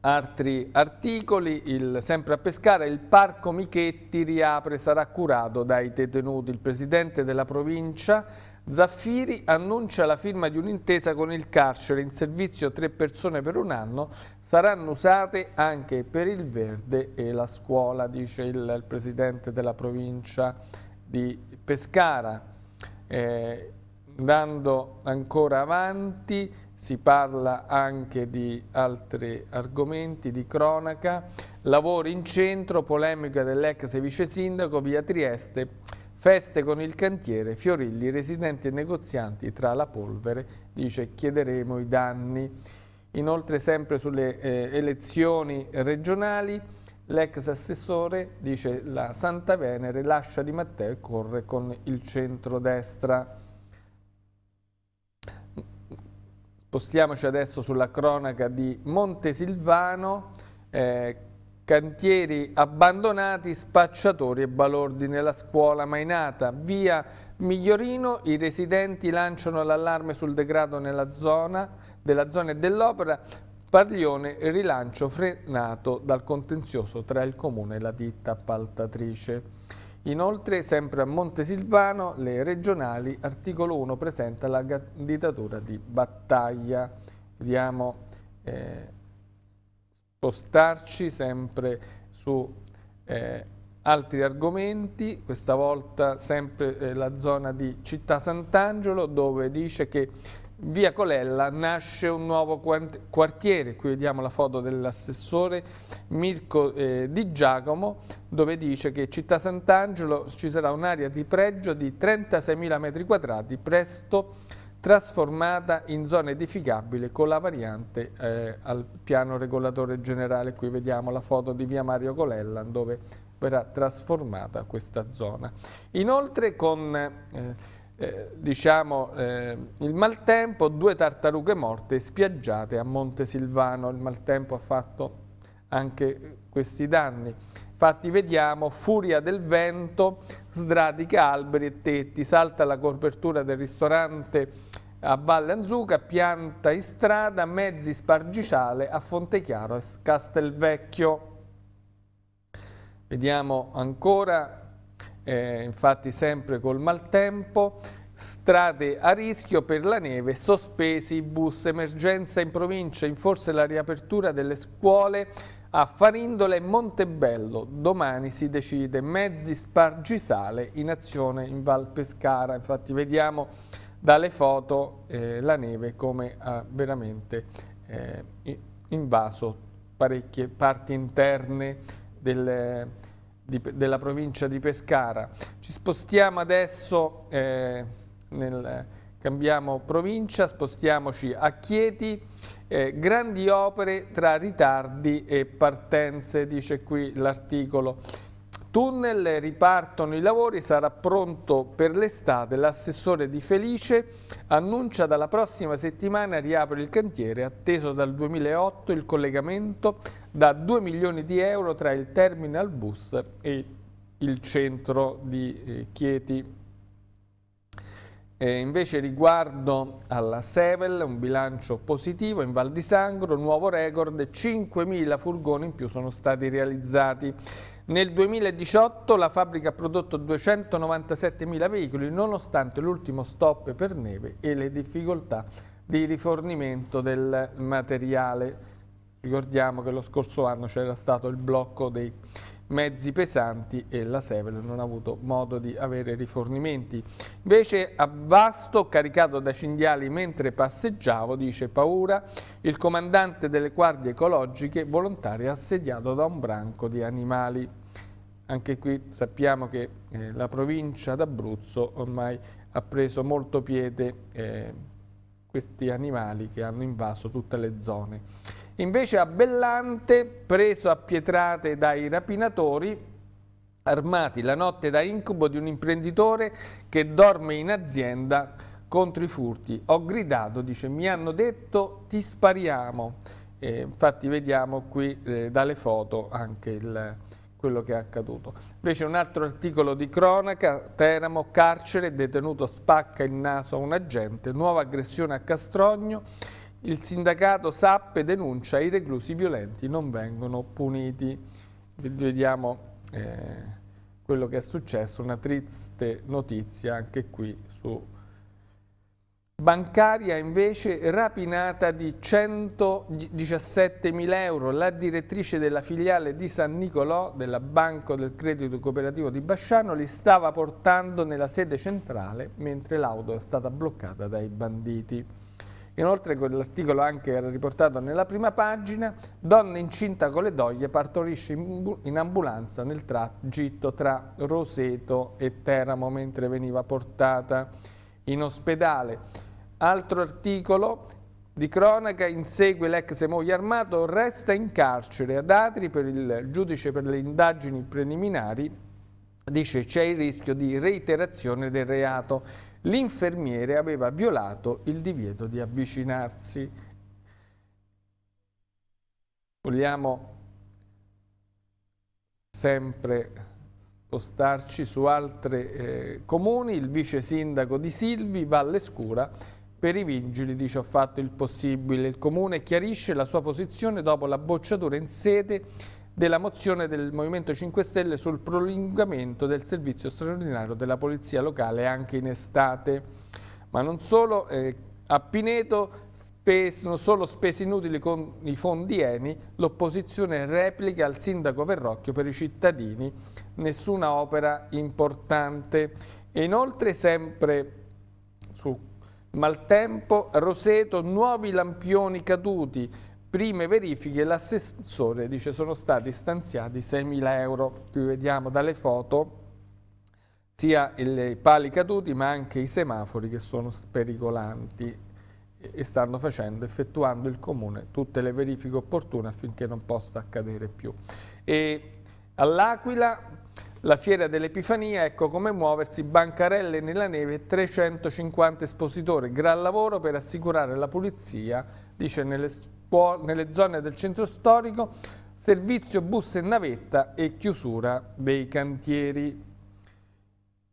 altri articoli, il, sempre a pescare, il Parco Michetti riapre, sarà curato dai detenuti. Il presidente della provincia Zaffiri annuncia la firma di un'intesa con il carcere, in servizio tre persone per un anno, saranno usate anche per il verde e la scuola, dice il, il presidente della provincia di Pescara. Eh, andando ancora avanti si parla anche di altri argomenti, di cronaca, lavori in centro, polemica dell'ex vice sindaco via Trieste, Feste con il cantiere, Fiorilli, residenti e negozianti tra la polvere, dice chiederemo i danni. Inoltre sempre sulle eh, elezioni regionali, l'ex assessore dice la Santa Venere lascia Di Matteo e corre con il centrodestra. Spostiamoci adesso sulla cronaca di Montesilvano, eh, Cantieri abbandonati, spacciatori e balordi nella scuola mainata. Via Migliorino, i residenti lanciano l'allarme sul degrado nella zona, della zona e dell'opera. Parlione rilancio frenato dal contenzioso tra il comune e la ditta appaltatrice. Inoltre, sempre a Montesilvano, le regionali, articolo 1, presenta la candidatura di battaglia. Vediamo... Eh, spostarci sempre su eh, altri argomenti, questa volta sempre eh, la zona di Città Sant'Angelo dove dice che via Colella nasce un nuovo quartiere, qui vediamo la foto dell'assessore Mirko eh, Di Giacomo dove dice che Città Sant'Angelo ci sarà un'area di pregio di 36.000 metri quadrati, presto trasformata in zona edificabile con la variante eh, al piano regolatore generale. Qui vediamo la foto di via Mario Colellan dove verrà trasformata questa zona. Inoltre con eh, eh, diciamo, eh, il maltempo due tartarughe morte spiaggiate a Monte Silvano. Il maltempo ha fatto anche questi danni. Infatti vediamo furia del vento, sradica alberi e tetti, salta la copertura del ristorante a Valle Anzuca, pianta in strada, mezzi spargiciale a Fontechiaro e Castelvecchio. Vediamo ancora, eh, infatti sempre col maltempo, strade a rischio per la neve, sospesi i bus, emergenza in provincia, in forse la riapertura delle scuole a Farindole e Montebello domani si decide mezzi spargisale in azione in Val Pescara. Infatti vediamo dalle foto eh, la neve come ha veramente eh, invaso parecchie parti interne del, di, della provincia di Pescara. Ci spostiamo adesso, eh, nel, cambiamo provincia, spostiamoci a Chieti eh, grandi opere tra ritardi e partenze, dice qui l'articolo. Tunnel, ripartono i lavori, sarà pronto per l'estate. L'assessore di Felice annuncia dalla prossima settimana riapre il cantiere, atteso dal 2008 il collegamento da 2 milioni di euro tra il terminal bus e il centro di eh, Chieti e invece riguardo alla Sevel, un bilancio positivo in Val di Sangro, nuovo record, 5.000 furgoni in più sono stati realizzati. Nel 2018 la fabbrica ha prodotto 297.000 veicoli nonostante l'ultimo stop per neve e le difficoltà di rifornimento del materiale. Ricordiamo che lo scorso anno c'era stato il blocco dei mezzi pesanti e la Sevel non ha avuto modo di avere rifornimenti. Invece a Vasto, caricato da cinghiali mentre passeggiavo, dice paura, il comandante delle guardie ecologiche volontario assediato da un branco di animali. Anche qui sappiamo che eh, la provincia d'Abruzzo ormai ha preso molto piede eh, questi animali che hanno invaso tutte le zone. Invece a Bellante, preso a pietrate dai rapinatori, armati la notte da incubo di un imprenditore che dorme in azienda contro i furti. Ho gridato, dice, mi hanno detto ti spariamo. Eh, infatti vediamo qui eh, dalle foto anche il, quello che è accaduto. Invece un altro articolo di cronaca, Teramo, carcere, detenuto spacca il naso a un agente, nuova aggressione a Castrogno, il sindacato Sappe denuncia i reclusi violenti non vengono puniti. Vediamo eh, quello che è successo, una triste notizia anche qui su Bancaria invece rapinata di 117.000 euro. La direttrice della filiale di San Nicolò della Banco del Credito Cooperativo di Basciano li stava portando nella sede centrale mentre l'auto è stata bloccata dai banditi. Inoltre quell'articolo anche era riportato nella prima pagina, donna incinta con le doglie partorisce in ambulanza nel tragitto tra Roseto e Teramo mentre veniva portata in ospedale. Altro articolo di cronaca insegue l'ex moglie armato, resta in carcere ad Atri per il giudice per le indagini preliminari, dice c'è il rischio di reiterazione del reato l'infermiere aveva violato il divieto di avvicinarsi. Vogliamo sempre spostarci su altri eh, comuni, il vice sindaco di Silvi, Valle Scura, per i vigili dice ho fatto il possibile. Il comune chiarisce la sua posizione dopo la bocciatura in sede della mozione del Movimento 5 Stelle sul prolungamento del servizio straordinario della polizia locale anche in estate. Ma non solo, eh, a Pineto sono solo spese inutili con i fondi ENI, l'opposizione replica al sindaco Verrocchio per i cittadini nessuna opera importante. E inoltre sempre su maltempo, Roseto, nuovi lampioni caduti, Prime verifiche, l'assessore dice sono stati stanziati 6.000 euro. Qui vediamo dalle foto sia i pali caduti ma anche i semafori che sono pericolanti e stanno facendo, effettuando il comune tutte le verifiche opportune affinché non possa accadere più. all'Aquila la fiera dell'Epifania, ecco come muoversi, bancarelle nella neve, 350 espositori, gran lavoro per assicurare la pulizia, dice nelle può, nelle zone del centro storico, servizio bus e navetta e chiusura dei cantieri.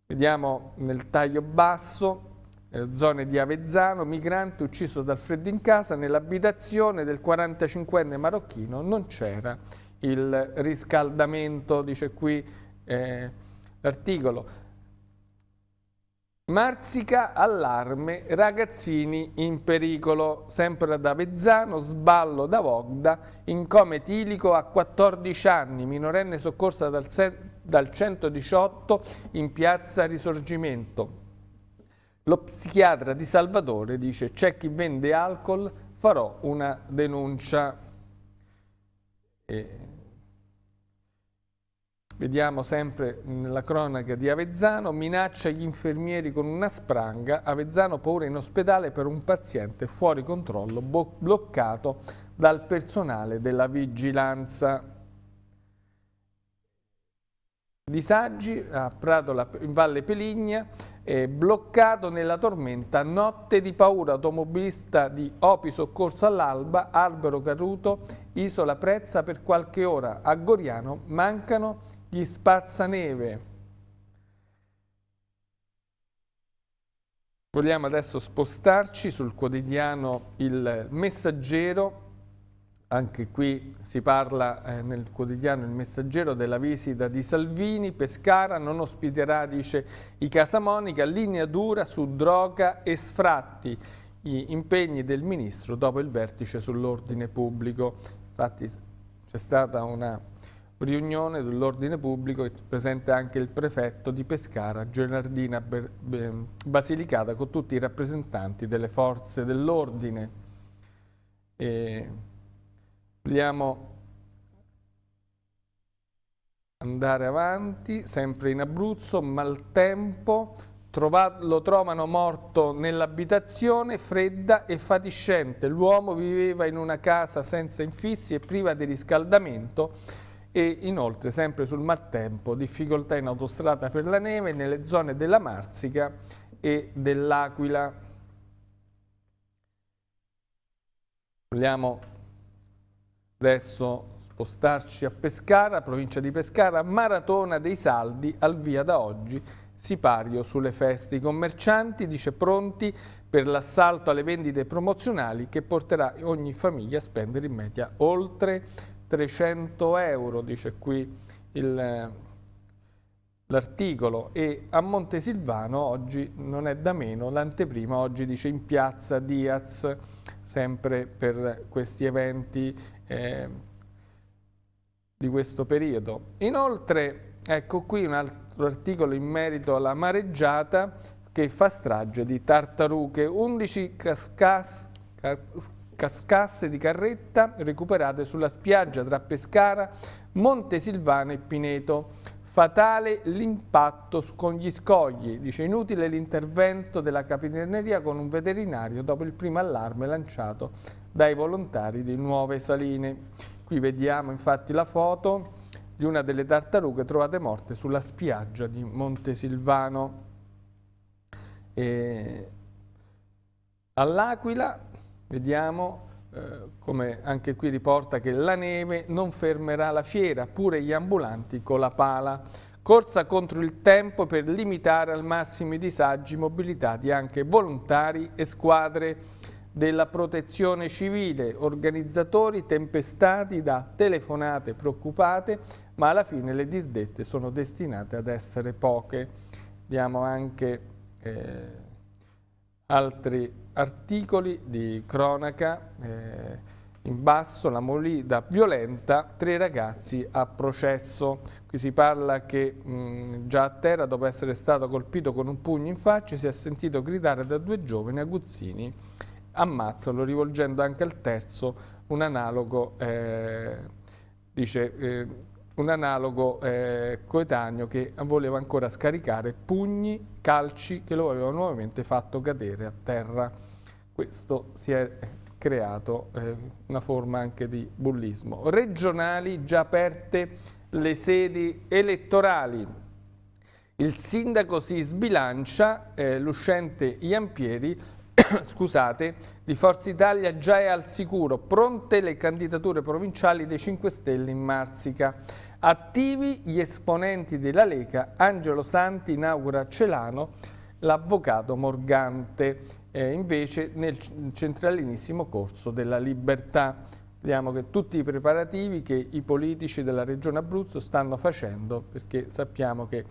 Vediamo nel taglio basso, eh, zone di Avezzano, migrante ucciso dal freddo in casa, nell'abitazione del 45enne marocchino non c'era il riscaldamento, dice qui eh, l'articolo. Marzica, allarme, ragazzini in pericolo. Sempre ad Avezzano, sballo da Vogda, in coma etilico a 14 anni, minorenne soccorsa dal, dal 118 in piazza Risorgimento. Lo psichiatra di Salvatore dice c'è chi vende alcol, farò una denuncia. E Vediamo sempre nella cronaca di Avezzano, minaccia gli infermieri con una spranga, Avezzano paura in ospedale per un paziente fuori controllo bloccato dal personale della vigilanza. Disagi a Prato in Valle Peligna, eh, bloccato nella tormenta, notte di paura, automobilista di Opi soccorso all'alba, albero caduto, isola prezza per qualche ora, a Goriano mancano gli spazzaneve. Vogliamo adesso spostarci sul quotidiano Il Messaggero, anche qui si parla eh, nel quotidiano Il Messaggero della visita di Salvini, Pescara non ospiterà, dice, i Casamonica, linea dura su droga e sfratti, gli impegni del Ministro dopo il vertice sull'ordine pubblico. Infatti c'è stata una riunione dell'ordine pubblico è presente anche il prefetto di Pescara, Gennardina Basilicata, con tutti i rappresentanti delle forze dell'ordine. Vogliamo andare avanti, sempre in Abruzzo, maltempo, lo trovano morto nell'abitazione, fredda e fatiscente. L'uomo viveva in una casa senza infissi e priva di riscaldamento e inoltre sempre sul maltempo difficoltà in autostrada per la neve nelle zone della Marsica e dell'Aquila. Vogliamo adesso spostarci a Pescara, provincia di Pescara, maratona dei saldi al via da oggi, sipario sulle feste. I commercianti, dice, pronti per l'assalto alle vendite promozionali che porterà ogni famiglia a spendere in media oltre 300 euro, dice qui l'articolo, e a Montesilvano oggi non è da meno, l'anteprima oggi dice in piazza Diaz, sempre per questi eventi eh, di questo periodo. Inoltre, ecco qui un altro articolo in merito alla mareggiata che fa strage di tartarughe, 11 cascas, cas cascasse di carretta recuperate sulla spiaggia tra Pescara, Montesilvano e Pineto. Fatale l'impatto con gli scogli, dice inutile l'intervento della capitaneria con un veterinario dopo il primo allarme lanciato dai volontari di Nuove Saline. Qui vediamo infatti la foto di una delle tartarughe trovate morte sulla spiaggia di Montesilvano. E... All'Aquila Vediamo eh, come anche qui riporta che la neve non fermerà la fiera, pure gli ambulanti con la pala. Corsa contro il tempo per limitare al massimo i disagi mobilitati anche volontari e squadre della protezione civile, organizzatori tempestati da telefonate preoccupate, ma alla fine le disdette sono destinate ad essere poche. Diamo anche... Eh, altri articoli di cronaca. Eh, in basso la Molida violenta, tre ragazzi a processo. Qui si parla che mh, già a terra, dopo essere stato colpito con un pugno in faccia, si è sentito gridare da due giovani aguzzini ammazzalo, rivolgendo anche al terzo un analogo, eh, dice, eh, un analogo eh, coetaneo che voleva ancora scaricare pugni, calci che lo avevano nuovamente fatto cadere a terra. Questo si è creato eh, una forma anche di bullismo. Regionali già aperte le sedi elettorali. Il sindaco si sbilancia, eh, l'uscente Iampieri [coughs] scusate, di Forza Italia già è al sicuro, pronte le candidature provinciali dei 5 Stelle in Marsica. Attivi gli esponenti della Lega, Angelo Santi inaugura a Celano l'avvocato Morgante, eh, invece nel centralinissimo corso della libertà. Vediamo che tutti i preparativi che i politici della Regione Abruzzo stanno facendo, perché sappiamo che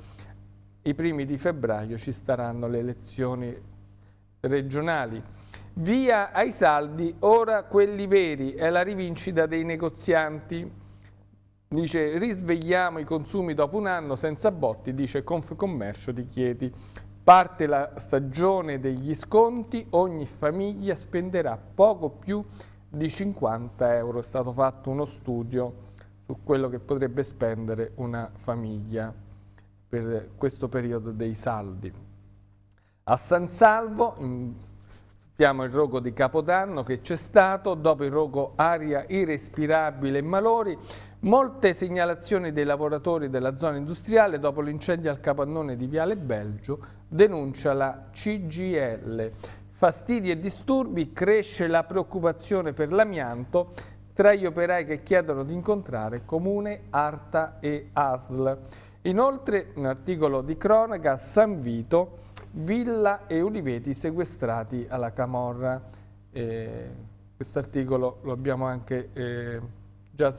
i primi di febbraio ci staranno le elezioni regionali. Via ai saldi, ora quelli veri, è la rivincita dei negozianti. Dice risvegliamo i consumi dopo un anno senza botti, dice Confcommercio di Chieti. Parte la stagione degli sconti, ogni famiglia spenderà poco più di 50 euro. È stato fatto uno studio su quello che potrebbe spendere una famiglia per questo periodo dei saldi. A San Salvo, sappiamo il rogo di Capodanno che c'è stato, dopo il rogo aria irrespirabile e malori, molte segnalazioni dei lavoratori della zona industriale dopo l'incendio al capannone di Viale Belgio, denuncia la CGL. Fastidi e disturbi, cresce la preoccupazione per l'amianto tra gli operai che chiedono di incontrare Comune, Arta e ASL. Inoltre, un articolo di cronaca, San Vito, Villa e Uliveti sequestrati alla Camorra. Eh, questo articolo lo abbiamo anche eh, già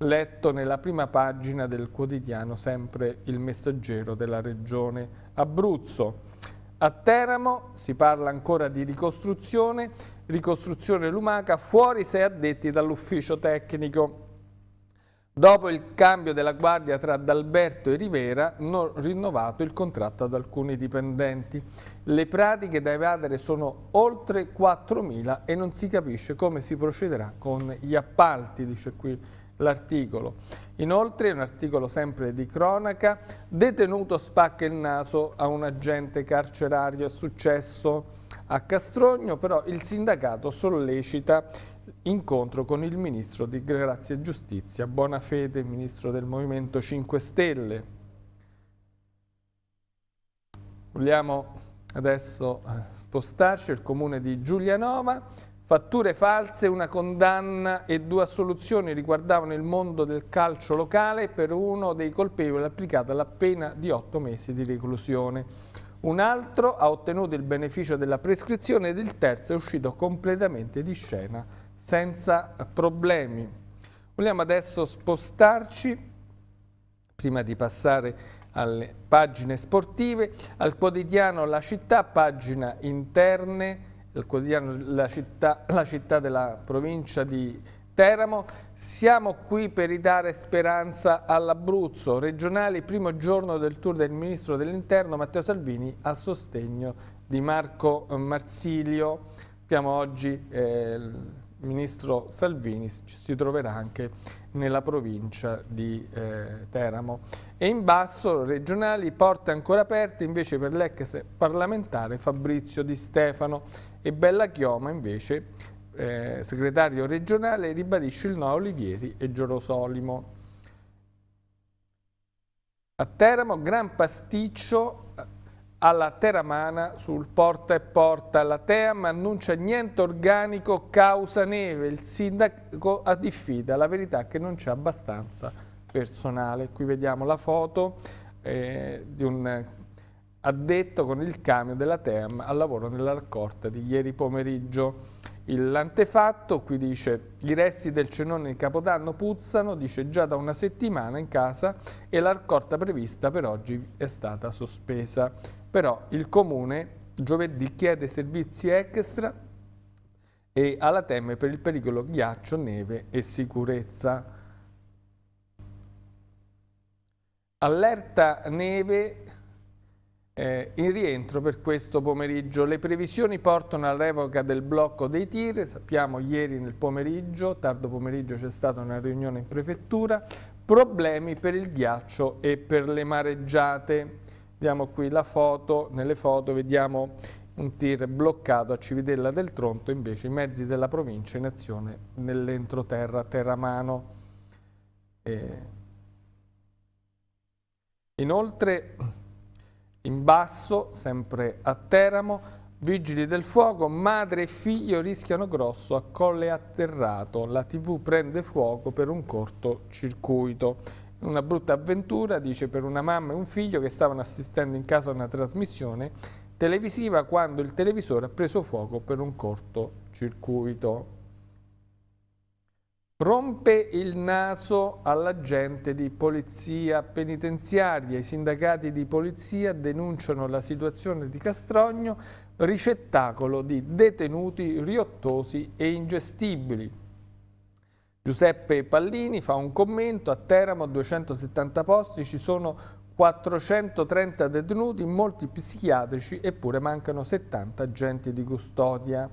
letto nella prima pagina del quotidiano, sempre il messaggero della regione Abruzzo. A Teramo si parla ancora di ricostruzione, ricostruzione lumaca, fuori sei addetti dall'ufficio tecnico Dopo il cambio della guardia tra D'Alberto e Rivera, non rinnovato il contratto ad alcuni dipendenti. Le pratiche da evadere sono oltre 4.000 e non si capisce come si procederà con gli appalti, dice qui l'articolo. Inoltre, un articolo sempre di cronaca, detenuto spacca il naso a un agente carcerario, è successo a Castrogno, però il sindacato sollecita incontro con il Ministro di Grazia e Giustizia, Bonafede, Ministro del Movimento 5 Stelle. Vogliamo adesso eh, spostarci il Comune di Giulianova. Fatture false, una condanna e due assoluzioni riguardavano il mondo del calcio locale per uno dei colpevoli applicata la pena di otto mesi di reclusione. Un altro ha ottenuto il beneficio della prescrizione ed il terzo è uscito completamente di scena senza problemi. Vogliamo adesso spostarci, prima di passare alle pagine sportive, al quotidiano La Città, pagina interne, il quotidiano la città, la città della provincia di Teramo. Siamo qui per ridare speranza all'Abruzzo. Regionale, primo giorno del tour del Ministro dell'Interno Matteo Salvini a sostegno di Marco Marsilio. Abbiamo oggi eh, ministro Salvini si troverà anche nella provincia di eh, Teramo. E in basso, regionali, porte ancora aperte invece per l'ex parlamentare Fabrizio Di Stefano e Bella Chioma invece, eh, segretario regionale, ribadisce il no Olivieri e Giorosolimo. A Teramo, gran pasticcio alla Teramana sul porta e porta. La Team annuncia niente organico causa neve, il sindaco a diffida, la verità è che non c'è abbastanza personale. Qui vediamo la foto eh, di un addetto con il camion della Team al lavoro nella raccolta di ieri pomeriggio. L'antefatto, qui dice, i resti del cenone di Capodanno puzzano, dice già da una settimana in casa e la raccolta prevista per oggi è stata sospesa. Però il comune giovedì chiede servizi extra e alla teme per il pericolo ghiaccio, neve e sicurezza. Allerta neve eh, in rientro per questo pomeriggio le previsioni portano alla revoca del blocco dei tir, sappiamo ieri nel pomeriggio, tardo pomeriggio c'è stata una riunione in prefettura, problemi per il ghiaccio e per le mareggiate. Vediamo qui la foto, nelle foto vediamo un tir bloccato a Civitella del Tronto, invece i mezzi della provincia in azione nell'entroterra Terramano. Eh. Inoltre in basso, sempre a Teramo, Vigili del fuoco, madre e figlio rischiano grosso a Colle Atterrato. La tv prende fuoco per un corto circuito. Una brutta avventura, dice, per una mamma e un figlio che stavano assistendo in casa a una trasmissione televisiva quando il televisore ha preso fuoco per un corto circuito. Rompe il naso all'agente di polizia penitenziaria. I sindacati di polizia denunciano la situazione di Castrogno, ricettacolo di detenuti riottosi e ingestibili. Giuseppe Pallini fa un commento, a Teramo 270 posti, ci sono 430 detenuti, molti psichiatrici, eppure mancano 70 agenti di custodia.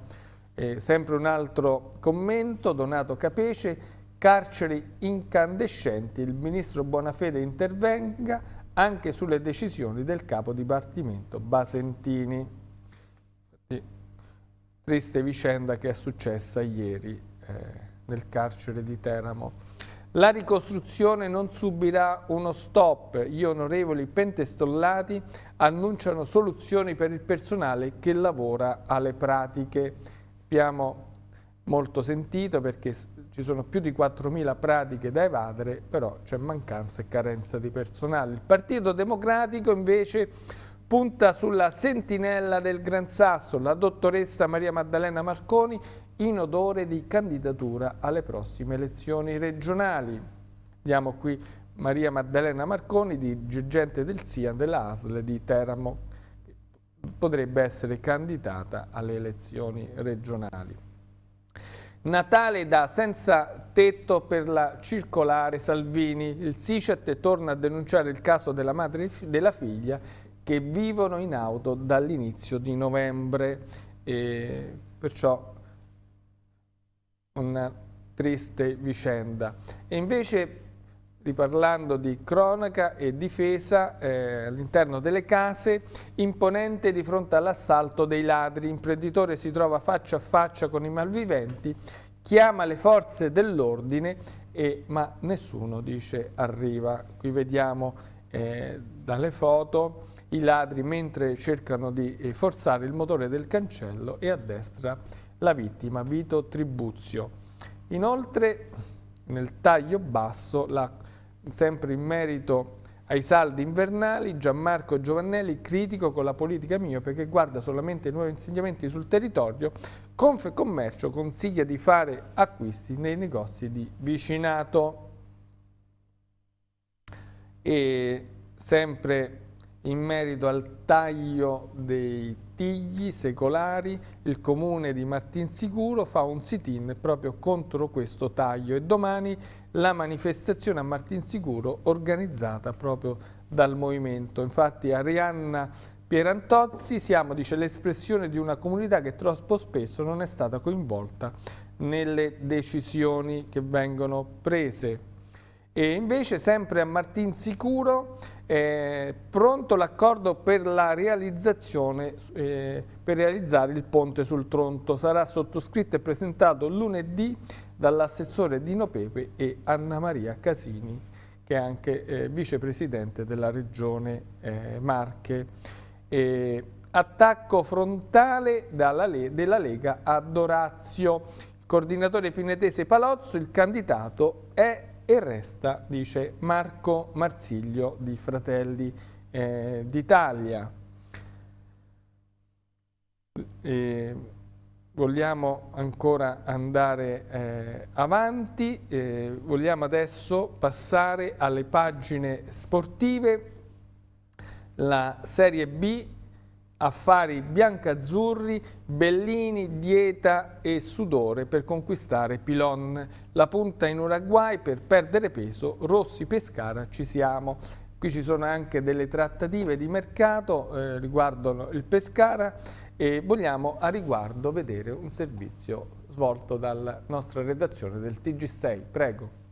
Eh, sempre un altro commento, Donato Capece, carceri incandescenti, il ministro Bonafede intervenga anche sulle decisioni del capo dipartimento Basentini. Sì. Triste vicenda che è successa ieri eh, nel carcere di Teramo. La ricostruzione non subirà uno stop. Gli onorevoli pentestollati annunciano soluzioni per il personale che lavora alle pratiche abbiamo molto sentito perché ci sono più di 4.000 pratiche da evadere, però c'è mancanza e carenza di personale. Il Partito Democratico invece punta sulla sentinella del Gran Sasso, la dottoressa Maria Maddalena Marconi, in odore di candidatura alle prossime elezioni regionali. Vediamo qui Maria Maddalena Marconi, dirigente del SIAN della ASL di Teramo potrebbe essere candidata alle elezioni regionali. Natale da senza tetto per la circolare Salvini. Il SICET torna a denunciare il caso della madre e della figlia che vivono in auto dall'inizio di novembre. E perciò una triste vicenda. E invece riparlando di cronaca e difesa eh, all'interno delle case, imponente di fronte all'assalto dei ladri. Imprenditore si trova faccia a faccia con i malviventi, chiama le forze dell'ordine, ma nessuno dice arriva. Qui vediamo eh, dalle foto i ladri mentre cercano di eh, forzare il motore del cancello e a destra la vittima, Vito Tribuzio. Inoltre nel taglio basso la sempre in merito ai saldi invernali, Gianmarco Giovannelli critico con la politica miope che guarda solamente i nuovi insediamenti sul territorio, Confecommercio consiglia di fare acquisti nei negozi di vicinato. E sempre in merito al taglio dei Tigli, Secolari, il comune di Martinsicuro fa un sit-in proprio contro questo taglio e domani la manifestazione a Martinsicuro organizzata proprio dal movimento. Infatti Arianna Pierantozzi siamo, dice, l'espressione di una comunità che troppo spesso non è stata coinvolta nelle decisioni che vengono prese. E invece sempre a Martinsicuro eh, pronto l'accordo per, la eh, per realizzare il ponte sul Tronto. Sarà sottoscritto e presentato lunedì dall'assessore Dino Pepe e Anna Maria Casini, che è anche eh, vicepresidente della regione eh, Marche. attacco frontale Le della Lega a Dorazio Il coordinatore pinetese Palozzo, il candidato è e resta, dice Marco Marsiglio di Fratelli eh, d'Italia. vogliamo ancora andare eh, avanti, eh, vogliamo adesso passare alle pagine sportive. La Serie B affari biancazzurri, Bellini, dieta e sudore per conquistare Pilon. La punta in Uruguay per perdere peso, Rossi Pescara ci siamo. Qui ci sono anche delle trattative di mercato eh, riguardo il Pescara e vogliamo a riguardo vedere un servizio svolto dalla nostra redazione del TG6. Prego.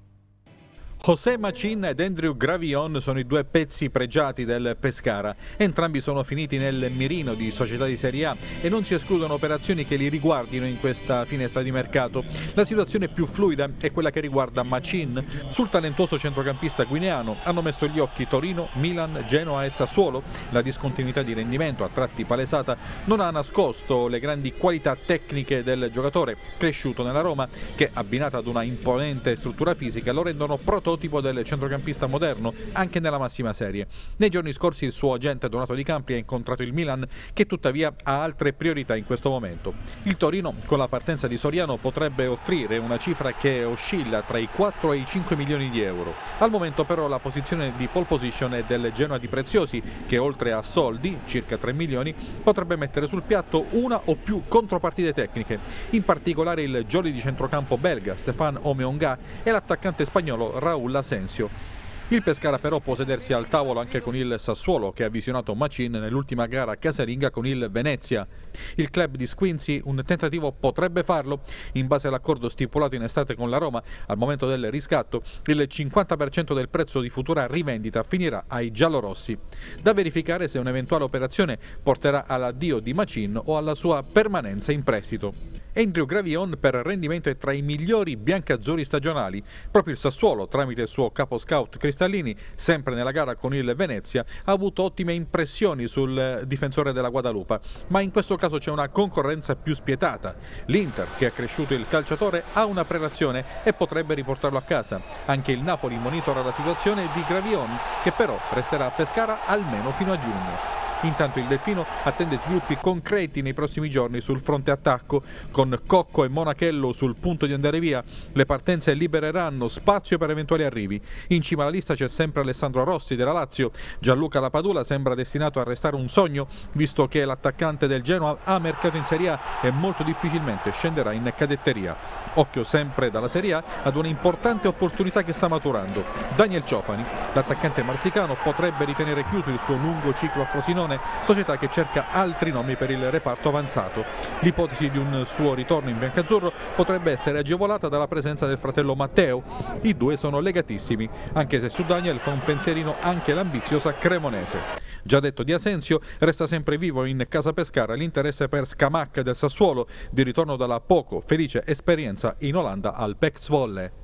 José Macin ed Andrew Gravion sono i due pezzi pregiati del Pescara. Entrambi sono finiti nel mirino di società di Serie A e non si escludono operazioni che li riguardino in questa finestra di mercato. La situazione più fluida è quella che riguarda Macin. Sul talentuoso centrocampista guineano hanno messo gli occhi Torino, Milan, Genoa e Sassuolo. La discontinuità di rendimento, a tratti palesata, non ha nascosto le grandi qualità tecniche del giocatore cresciuto nella Roma che, abbinata ad una imponente struttura fisica, lo rendono prototipo prototipo del centrocampista moderno anche nella massima serie. Nei giorni scorsi il suo agente Donato Di Campi ha incontrato il Milan che tuttavia ha altre priorità in questo momento. Il Torino con la partenza di Soriano potrebbe offrire una cifra che oscilla tra i 4 e i 5 milioni di euro. Al momento però la posizione di pole position è del Genoa di Preziosi che oltre a soldi, circa 3 milioni, potrebbe mettere sul piatto una o più contropartite tecniche. In particolare il jolly di centrocampo belga Stefan Omeonga e l'attaccante spagnolo Raul Raul Asensio. Il Pescara però può sedersi al tavolo anche con il Sassuolo che ha visionato Macin nell'ultima gara casalinga con il Venezia. Il club di Squinzi un tentativo potrebbe farlo. In base all'accordo stipulato in estate con la Roma, al momento del riscatto, il 50% del prezzo di futura rivendita finirà ai giallorossi. Da verificare se un'eventuale operazione porterà all'addio di Macin o alla sua permanenza in prestito. Andrew Gravion per rendimento è tra i migliori biancazzurri stagionali. Proprio il Sassuolo, tramite il suo capo scout Cristallini, sempre nella gara con il Venezia, ha avuto ottime impressioni sul difensore della Guadalupe, ma in questo caso c'è una concorrenza più spietata. L'Inter, che ha cresciuto il calciatore, ha una prelazione e potrebbe riportarlo a casa. Anche il Napoli monitora la situazione di Gravion, che però resterà a Pescara almeno fino a giugno. Intanto il Delfino attende sviluppi concreti nei prossimi giorni sul fronte attacco con Cocco e Monachello sul punto di andare via. Le partenze libereranno spazio per eventuali arrivi. In cima alla lista c'è sempre Alessandro Rossi della Lazio. Gianluca Lapadula sembra destinato a restare un sogno visto che l'attaccante del Genoa ha mercato in Serie A e molto difficilmente scenderà in cadetteria. Occhio sempre dalla Serie A ad un'importante opportunità che sta maturando. Daniel Ciofani, l'attaccante marsicano, potrebbe ritenere chiuso il suo lungo ciclo a Frosinone Crotone, società che cerca altri nomi per il reparto avanzato. L'ipotesi di un suo ritorno in biancazzurro potrebbe essere agevolata dalla presenza del fratello Matteo. I due sono legatissimi, anche se su Daniel fa un pensierino anche l'ambiziosa cremonese. Già detto di Asensio, resta sempre vivo in casa Pescara l'interesse per Scamacca del Sassuolo, di ritorno dalla poco felice esperienza in Olanda al Pex Pexvolle.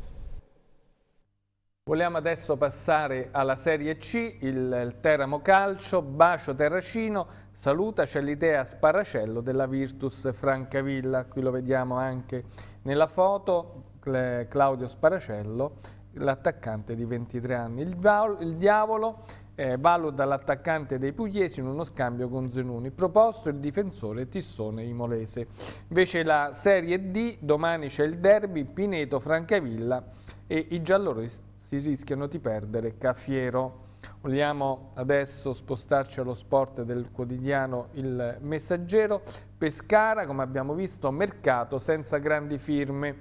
Vogliamo adesso passare alla Serie C, il Teramo Calcio, Bacio Terracino, saluta c'è l'idea Sparacello della Virtus Francavilla, qui lo vediamo anche nella foto, Claudio Sparacello, l'attaccante di 23 anni. Il, il diavolo eh, valuta l'attaccante dei pugliesi in uno scambio con Zenuni, proposto il difensore Tissone Imolese. Invece la Serie D, domani c'è il derby Pineto-Francavilla e i gialloristi si rischiano di perdere Cafiero. Vogliamo adesso spostarci allo sport del quotidiano Il Messaggero. Pescara, come abbiamo visto, mercato senza grandi firme.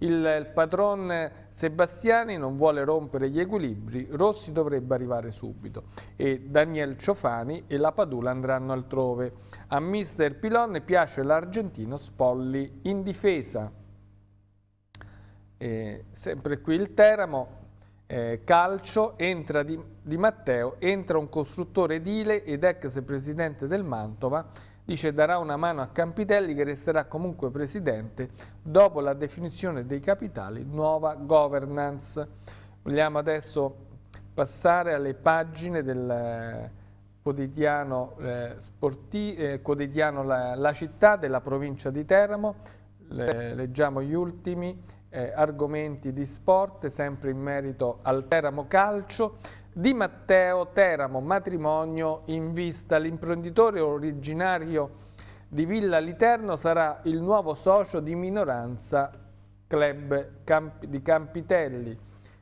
Il padron Sebastiani non vuole rompere gli equilibri, Rossi dovrebbe arrivare subito e Daniel Ciofani e la Padula andranno altrove. A mister Pilon piace l'argentino Spolli in difesa. E sempre qui il Teramo, eh, calcio, entra di, di, Matteo, entra un costruttore edile ed ex presidente del Mantova, dice darà una mano a Campitelli che resterà comunque presidente dopo la definizione dei capitali, nuova governance. Vogliamo adesso passare alle pagine del eh, quotidiano, eh, sporti, eh, quotidiano la, la Città della provincia di Teramo, leggiamo gli ultimi eh, argomenti di sport, sempre in merito al Teramo Calcio. Di Matteo Teramo, matrimonio in vista. L'imprenditore originario di Villa Literno sarà il nuovo socio di minoranza club Camp di Campitelli.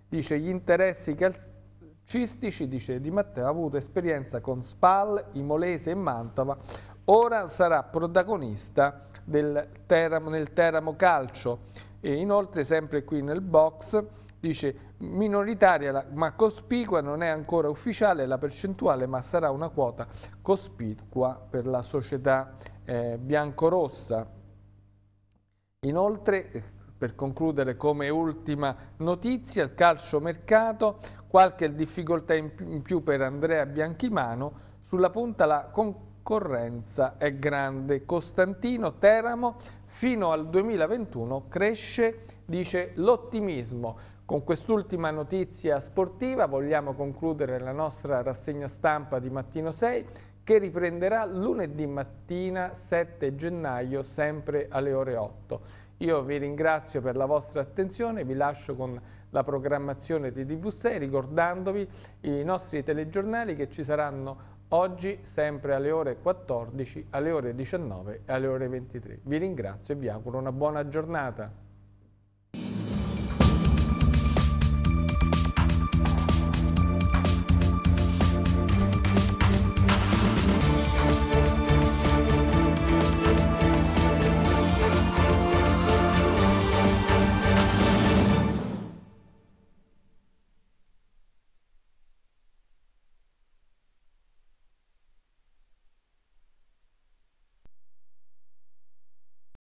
Dice gli interessi calcistici, dice Di Matteo, ha avuto esperienza con Spal, Imolese e Mantova. Ora sarà protagonista del Teramo, nel Teramo Calcio e inoltre, sempre qui nel box, dice minoritaria ma cospicua non è ancora ufficiale la percentuale ma sarà una quota cospicua per la società eh, biancorossa. Inoltre, per concludere come ultima notizia, il calcio mercato, qualche difficoltà in più per Andrea Bianchimano, sulla punta la concorrenza è grande. Costantino, Teramo, fino al 2021 cresce, dice, l'ottimismo. Con quest'ultima notizia sportiva vogliamo concludere la nostra rassegna stampa di mattino 6 che riprenderà lunedì mattina 7 gennaio sempre alle ore 8. Io vi ringrazio per la vostra attenzione, vi lascio con la programmazione di TV6 ricordandovi i nostri telegiornali che ci saranno oggi sempre alle ore 14, alle ore 19 e alle ore 23. Vi ringrazio e vi auguro una buona giornata.